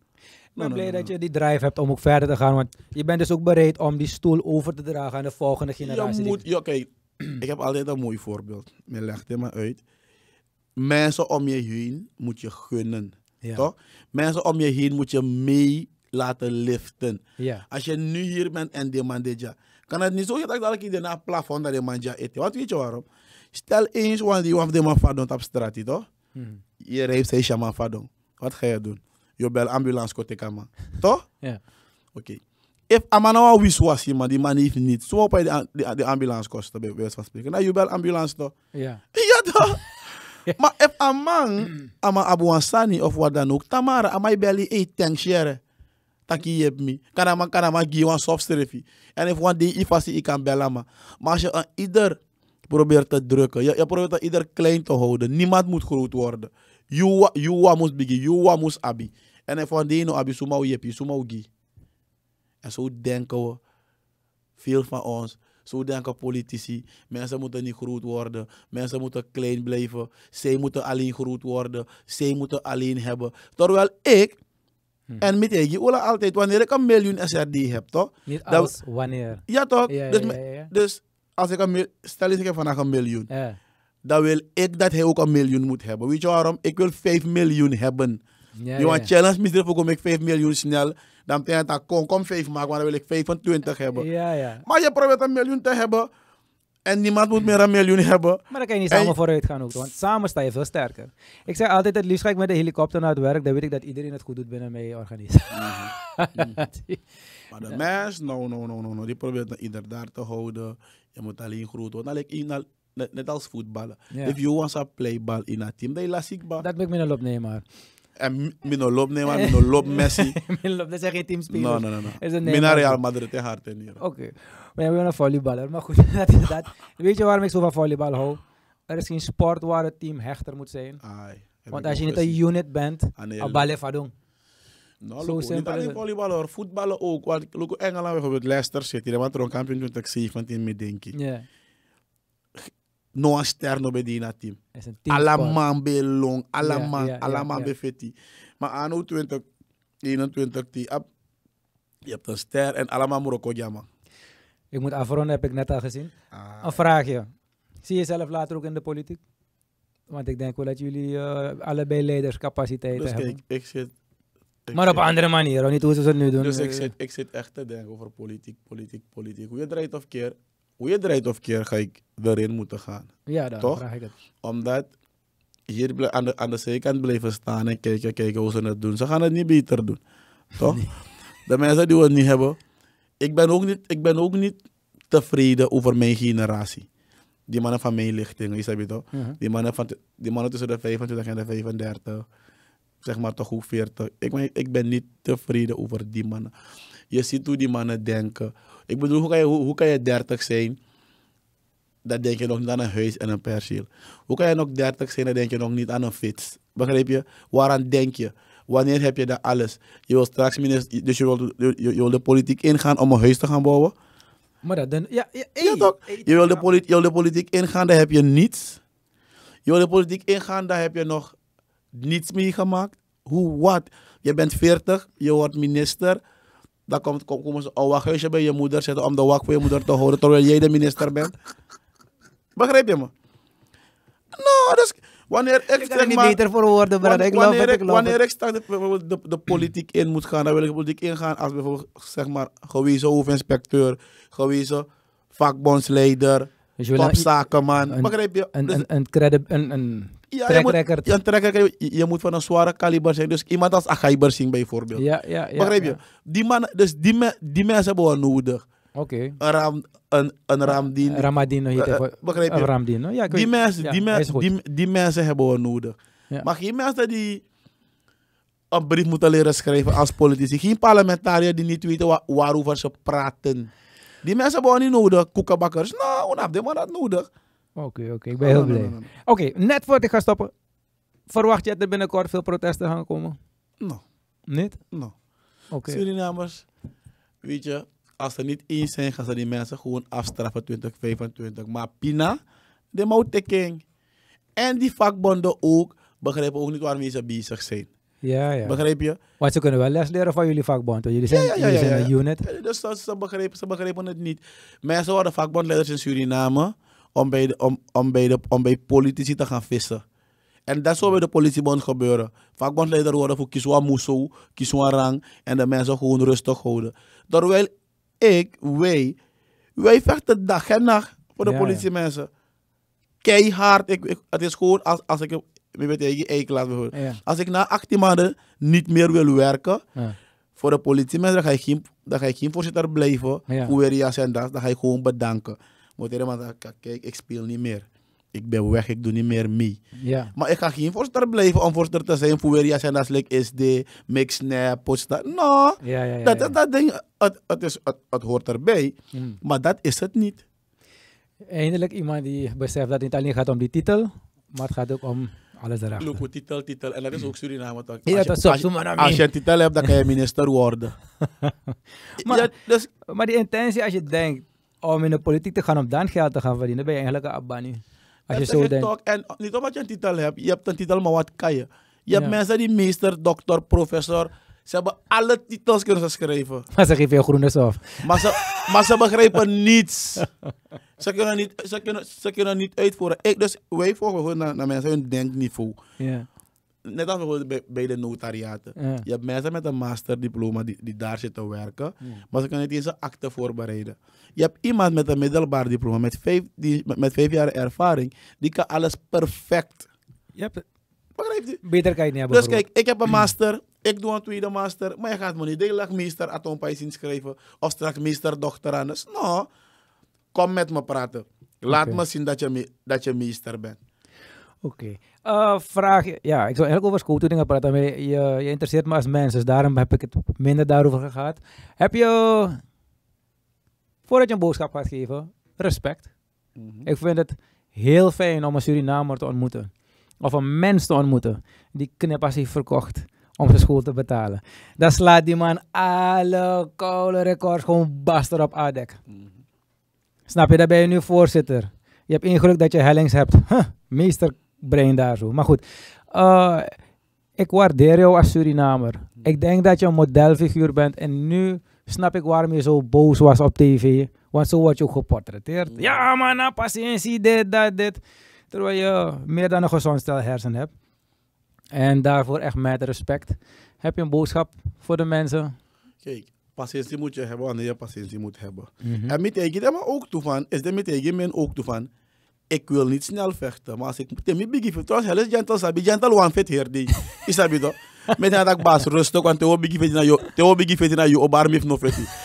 Ik ben blij dat je die drive hebt om ook verder te gaan. Want je bent dus ook bereid om die stoel over te dragen aan de volgende generatie. Je moet, ja, *clears throat* ik heb altijd een mooi voorbeeld. Men legt het maar uit. Mensen om je heen moet je gunnen. Toch? Mensen om je heen moet je mee laten liften. Ja. Als je nu hier bent en die man demandja, kan het niet zo dat ik iedereen naar het plafond dat ja eet. Want weet je waarom? Stel eens, want die of de man vadon op straat, toch? Hmm. Hier heeft hij shaman vader Wat ga je doen? Je belt ambulance kote kama. Toch? Ja. Oké. Okay. If amanawa wish was him, man, die man if niet. Zo op de, the de ambulance kosten, bij wijze van spreken. Now je bel ambulance *laughs* toch? *laughs* Ja. Yeah, toch? maar if a man, abu abuansani of wat dan ook, tamara amai belly eet tank share. taki yep mi. Kanama kanama gi wan soft strefi. En if one day if I ik kan can ma. Maar als je probeer te drukken. Je, je probeert ieder klein te houden. Niemand moet groot worden. Juwa, moet moest begin. moet moest abi. En hij van die no abi, sumau jepi, sumau gi. En zo denken we, veel van ons, zo denken politici. Mensen moeten niet groot worden. Mensen moeten klein blijven. Zij moeten alleen groot worden. Zij moeten alleen hebben. Terwijl ik, hm. En met je, altijd, wanneer ik een miljoen SRD heb, toch? Niet als, wanneer. Ja, toch? Ja, dus ja, ja, dus als ik een, stel eens ik heb vandaag een miljoen. Ja. Dan wil ik dat hij ook een miljoen moet hebben. Weet je waarom? Ik wil 5 miljoen hebben. Ja, je want challenge misschien kom ik 5 miljoen snel. Dan denk ik, kom, kom 5 maken, maar dan wil ik 25 hebben. Ja, maar je probeert een miljoen te hebben. En niemand moet meer een miljoen hebben. Maar dan kan je niet samen vooruit gaan ook. Want samen sta je veel sterker. Ik zeg altijd, het liefst ga ik met de helikopter naar het werk. Dan weet ik dat iedereen het goed doet binnen mijn organisatie. Mhm. *laughs* Mhm. Maar de mens, no, no, no, no, Die probeert ieder daar te houden. Je moet alleen groot worden. Net, net, als voetballen. Yeah. If you want to play ball in a team, dan is ik bal. Dat ben ik mijn opnemen. En mijn loopnemer, mijn loop Messi. mijn loop, dat zijn geen teamspeler. No, no, Mijn Real Madrid te hard hier. Oké. Maar jij bent een volleyballer. Maar goed, dat is dat. Weet je waarom ik zo van volleybal hou? Er is geen sport waar het team hechter moet zijn. Ai, Want als je niet een unit bent, een ballet van doen. Nou, Zo loco, niet alleen volleybal hoor, voetballen ook. Want loco, Engeland bijvoorbeeld, Leicester City, dat was er een kampioen 2017 mee, denk ik. Yeah. Noah Sterno bij die team. Allemaal bij Long, allemaal man, Alaman bij Fetti. Maar anno 2021, die app, je hebt een ster en Alaman Morocco jammer. Ik moet afronden, heb ik net al gezien. Ah. Een vraagje. Zie je zelf later ook in de politiek? Want ik denk wel dat jullie uh, allebei leiderscapaciteiten dus hebben. Kijk, ik zit maar op een andere manier, niet hoe ze het nu doen. Dus ik eh. zit, ik zit echt te denken over politiek, politiek, politiek. Hoe je draait of keer, hoe je draait of keer ga ik erin moeten gaan. Ja, dan Toch? vraag ik het. Omdat hier aan de, aan de zijkant blijven staan en kijken, kijken hoe ze het doen. Ze gaan het niet beter doen. Toch? De mensen die het niet hebben. Ik ben ook niet, ik ben ook niet tevreden over mijn generatie. Die mannen van mijn lichting, je die, mannen van, die mannen tussen de 25 en de 35 zeg maar toch hoe 40. Ik ben, ik ben niet tevreden over die mannen. Je ziet hoe die mannen denken. Ik bedoel, hoe kan je, hoe, kan je 30 zijn? Dan denk je nog niet aan een huis en een perceel. Hoe kan je nog 30 zijn? Dan denk je nog niet aan een fiets. Begrijp je? Waaraan denk je? Wanneer heb je dat alles? Je wil straks minister, dus je wil, je, de politiek ingaan om een huis te gaan bouwen. Maar dat dan, ja, ja, ja toch? je, wil de je wil de politiek ingaan, dan heb je niets. Je wil de politiek ingaan, dan heb je nog niets meegemaakt? Hoe, wat? Je bent 40, je wordt minister. Dan komt, komen ze oude oh, huisje bij je moeder zitten om de wacht voor je moeder te houden terwijl jij de minister bent. Begrijp je me? Nou, dus wanneer ik. Ik kan niet beter voor maar ik ik Wanneer ik straks de, de, de, politiek in moet gaan, dan wil ik de politiek ingaan als bijvoorbeeld zeg maar, gewezen hoofdinspecteur, gewezen vakbondsleider dus je man. Een, Begrijp je? Een, dus- een, een, credit, een, een ja, track record. Je, moet, track van een zware kaliber zijn. Dus iemand als Achaiber Singh bijvoorbeeld. Ja, ja, ja. Begrijp je? Die man, dus die, me, die mensen hebben we nodig. Oké. Een, ram, een, een Ramdino. Ramadino eh, heet uh, eh, Begrijp je? Een Ramdino, ja. die, mensen, die, mensen, die, die, mensen hebben we nodig. Ja. Maar geen mensen die een brief moeten leren schrijven als politici. Geen parlementariër die niet weten waarover ze praten. Die mensen hebben niet nodig, koekenbakkers. Nou, we hebben dat nodig. Oké, oké, ik ben heel ah, blij. oké, net voor ik ga stoppen, verwacht je dat er binnenkort veel protesten gaan komen? No. Niet? No. Oké. Surinamers, weet je, als ze niet eens zijn, gaan ze die mensen gewoon afstraffen 2025. Maar Pina, de mouwtekking en die vakbonden ook, begrijpen ook niet waarmee ze bezig zijn. Ja, ja. Begrijp je? Maar ze kunnen wel les leren van jullie vakbond. Want jullie zijn, een unit. Dus dat, ze, begrepen, ze begrepen het niet. Mensen worden vakbondleiders in Suriname om bij, de, om, om, bij de, om bij politici te gaan vissen. En dat zou bij de politiebond gebeuren. Vakbondleider worden voor Kiswa Moeso, Kiswa Rang en de mensen gewoon rustig houden. Terwijl ik, wij, wij vechten dag en nacht voor de politiemensen. Keihard. Ik, ik, het is gewoon als, als ik ik bijvoorbeeld. Als ik na 18 maanden niet meer wil werken voor de politie dan ga ik geen, ga geen voorzitter blijven. Ja. Hoe weer en dat, dan ga ik gewoon bedanken. Moet je helemaal zeggen, kijk, ik speel niet meer. Ik ben weg, ik doe niet meer mee. Ja. Maar ik ga geen voorzitter blijven om voorzitter te zijn voor weer en dat, like SD, Mixnap, Potsdam. No, ja, dat, dat, dat, ding, het, het, is, het, het hoort erbij, hmm. maar dat is het niet. Eindelijk iemand die beseft dat het niet alleen gaat om die titel, maar het gaat ook om alles erachter. titel, titel. En dat is mm. ook Suriname toch? Ja, dat is Als je een titel hebt, dan kan je minister worden. *laughs* maar, ja, dus- maar die intentie, als je denkt om in de politiek te gaan om dan geld te gaan verdienen, dan ben je eigenlijk een abba Als je zo denkt. en niet omdat je een titel hebt, je hebt een titel, maar wat kan je? Je hebt mensen die meester, dokter, professor ze hebben alle titels kunnen schrijven, *laughs* Maar ze geven je groene af. Maar ze, maar ze begrijpen niets. Ze kunnen niet, ze kunnen, ze kunnen niet uitvoeren. Ik, dus wij volgen gewoon naar, mensen hun denkniveau. Yeah. Net als bij, bij de notariaten. Je hebt mensen met een masterdiploma die, die daar zitten werken, maar ze kunnen niet eens een akte voorbereiden. Je hebt iemand met een middelbaar diploma, met vijf, die, met, vijf jaar ervaring, die kan alles perfect. het. begrijpt u? Beter kan je niet hebben. Dus kijk, ik heb een master, ik doe een tweede master, maar je gaat me niet degelijk meester atoompijs inschrijven. Of straks meester doctoranus. No, kom met me praten. Laat me zien dat je, dat je meester bent. Oké. Eh, vraag, ja, ik zou eigenlijk over scooterdingen praten, maar je, je, interesseert me als mens, dus daarom heb ik het minder daarover gehad. Heb je, voordat je een boodschap gaat geven, respect. Mhm. Ik vind het heel fijn om een Surinamer te ontmoeten. Of een mens te ontmoeten die als heeft verkocht om zijn school te betalen. Dan slaat die man alle koude records gewoon baster op adek. Mhm. Snap je? Daar ben je nu voorzitter. Je hebt ingeluk dat je hellings hebt. Huh, meester brein daar zo. Maar goed, uh, ik waardeer jou als Surinamer. Mhm. Ik denk dat je een modelfiguur bent. En nu snap ik waarom je zo boos was op tv. Want zo word je ook geportretteerd. Mhm. Ja, man, nou, patiëntie, dit, dat, dit. Terwijl je meer dan een gezond stel hersen hebt. En daarvoor echt met respect. Heb je een boodschap voor de mensen? Kijk, patiëntie moet je hebben wanneer je patiëntie moet hebben. Mhm. En met eigen maar ook toe van, is de met eigen men ook toe van. Ik wil niet snel vechten, maar als ik te mij begrijp, trouwens, heel gentle, sabi, gentle one fit hier, die, is je toch? *laughs* Met een dag baas, rustig, want te bigi feti na yo, te bigi feti na yo, obar mif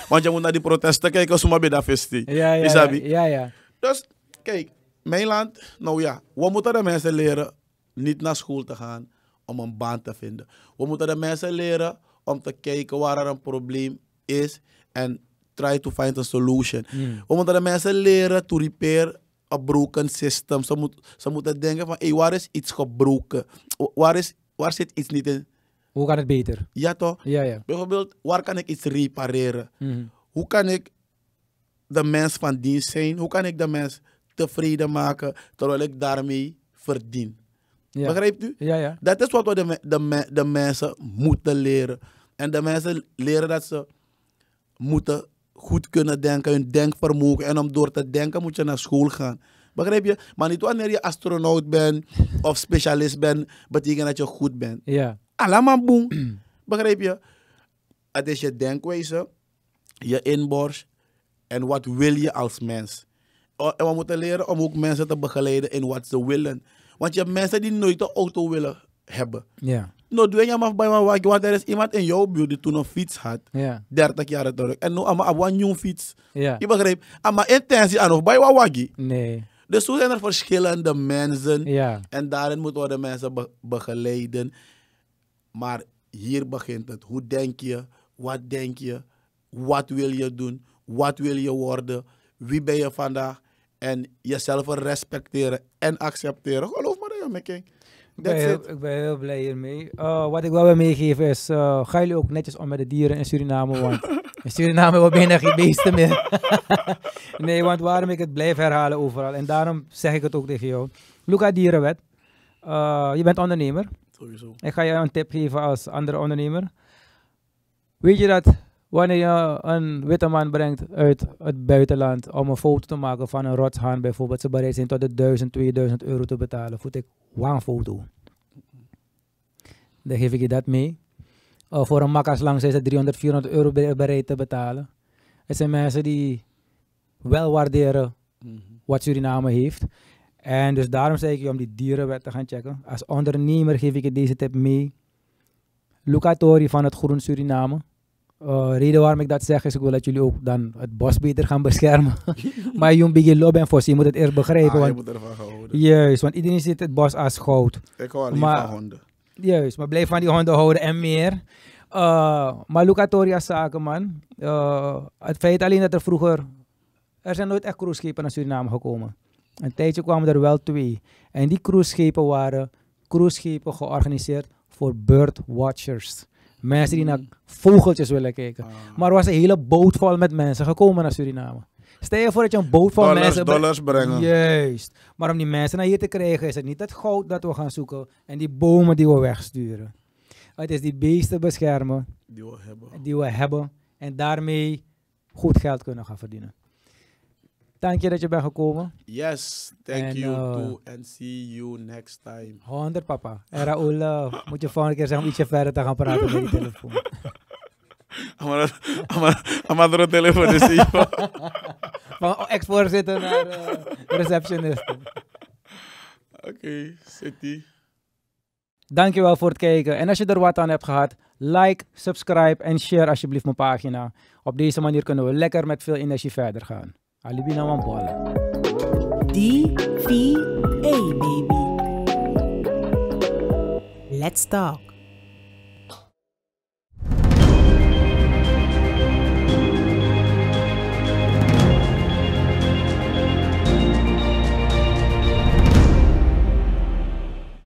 Want je moet naar die protesten kijken, als bij dat festi. Ja, ja, ja, Dus, kijk, mijn land, nou ja, we moeten de mensen leren niet naar school te gaan om een baan te vinden. We moeten de mensen leren om te kijken waar er een probleem is en try to find a solution. Hmm. We moeten de mensen leren to repair a broken system. Ze, moeten denken van, hey, waar is iets gebroken? Waar, is, waar zit iets niet in? Hoe kan het beter? Ja toch? Ja, ja. Bijvoorbeeld, waar kan ik iets repareren? Hmm. Hoe kan ik de mens van dienst zijn? Hoe kan ik de mens tevreden maken terwijl ik daarmee verdien? Ja. Begrijpt u? Ja, ja. Dat is wat we de, de, de mensen moeten leren. En de mensen leren dat ze moeten goed kunnen denken, hun denkvermogen. En om door te denken moet je naar school gaan. Begrijp je? Maar niet wanneer je astronaut bent *laughs* of specialist bent, betekent dat je goed bent. Ja. Allemaal boem. *clears throat* Begrijp je? Het is je denkwijze, je inborst en wat wil je als mens. En we moeten leren om ook mensen te begeleiden in wat ze willen. Want je hebt mensen die nooit een auto willen hebben. Nou, doe je maar bij me want er is iemand in jouw buurt die toen een fiets had. 30 jaar terug. En nu allemaal een nieuwe fiets. Ja. Je begrijpt? Maar intentie aan of bij wat Nee. Dus zo zijn er verschillende mensen. En daarin moeten we de mensen begeleiden. Maar hier begint het. Hoe denk je? Wat denk je? Wat wil je doen? Wat wil je worden? Wie ben je vandaag? En jezelf respecteren en accepteren. Geloof ik ben, heel, blij hiermee. Eh, wat ik wel wil meegeven is, uh, ga jullie ook netjes om met de dieren in Suriname, want *laughs* in Suriname wordt bijna geen beesten meer. *laughs* nee, want waarom ik het blijf herhalen overal, en daarom zeg ik het ook tegen jou. Luca Dierenwet, uh, je bent ondernemer. Sowieso. Ik ga jou een tip geven als andere ondernemer. Weet je dat Wanneer je een witte man brengt uit het buitenland om een foto te maken van een rotshaan bijvoorbeeld, ze bereid zijn tot de 1000, 2000 euro te betalen, voor ik één foto. Dan geef ik je dat mee. Eh, voor een makkas lang zijn ze 300, 400 euro bereid te betalen. Het zijn mensen die wel waarderen mhm. wat Suriname heeft. En dus daarom zeg ik je om die dierenwet te gaan checken. Als ondernemer geef ik je deze tip mee. Tori van het Groen Suriname eh, reden waarom ik dat zeg is, ik wil dat jullie ook dan het bos beter gaan beschermen. *laughs* maar je moet lopen en fos, je moet het eerst begrijpen. Ah, want, Juist, want iedereen ziet het bos als goud. Ik hou alleen maar, van honden. Juist, maar blijf van die honden houden en meer. Uh, maar Lucatoria zaken, man. Eh, het feit alleen dat er vroeger... Er zijn nooit echt cruiseschepen naar Suriname gekomen. Een tijdje kwamen er wel twee. En die cruiseschepen waren cruiseschepen georganiseerd voor birdwatchers. Mensen die naar vogeltjes willen kijken. Ah. Maar er was een hele boot vol met mensen gekomen naar Suriname. Stel je voor dat je een boot van mensen... Dollars brengen. Juist. Maar om die mensen naar hier te krijgen is het niet het goud dat we gaan zoeken en die bomen die we wegsturen. Het is die beesten beschermen. Die we hebben. Die we hebben. En daarmee goed geld kunnen gaan verdienen. Dank je dat je bent gekomen. Yes, thank you uh, eh, too. And see you next time. 100 papa. En Raoul, eh, moet je een keer zeggen om ietsje verder te gaan praten met die *laughs* telefoon. de telefoon is hier. *laughs* Van ex-voorzitter naar uh, receptionist. Oké, okay, City. Dankjewel voor het kijken. En als je er wat aan hebt gehad, like, subscribe en share alsjeblieft mijn pagina. Op deze manier kunnen we lekker met veel energie verder gaan. Ali D bola. A, baby. Let's talk.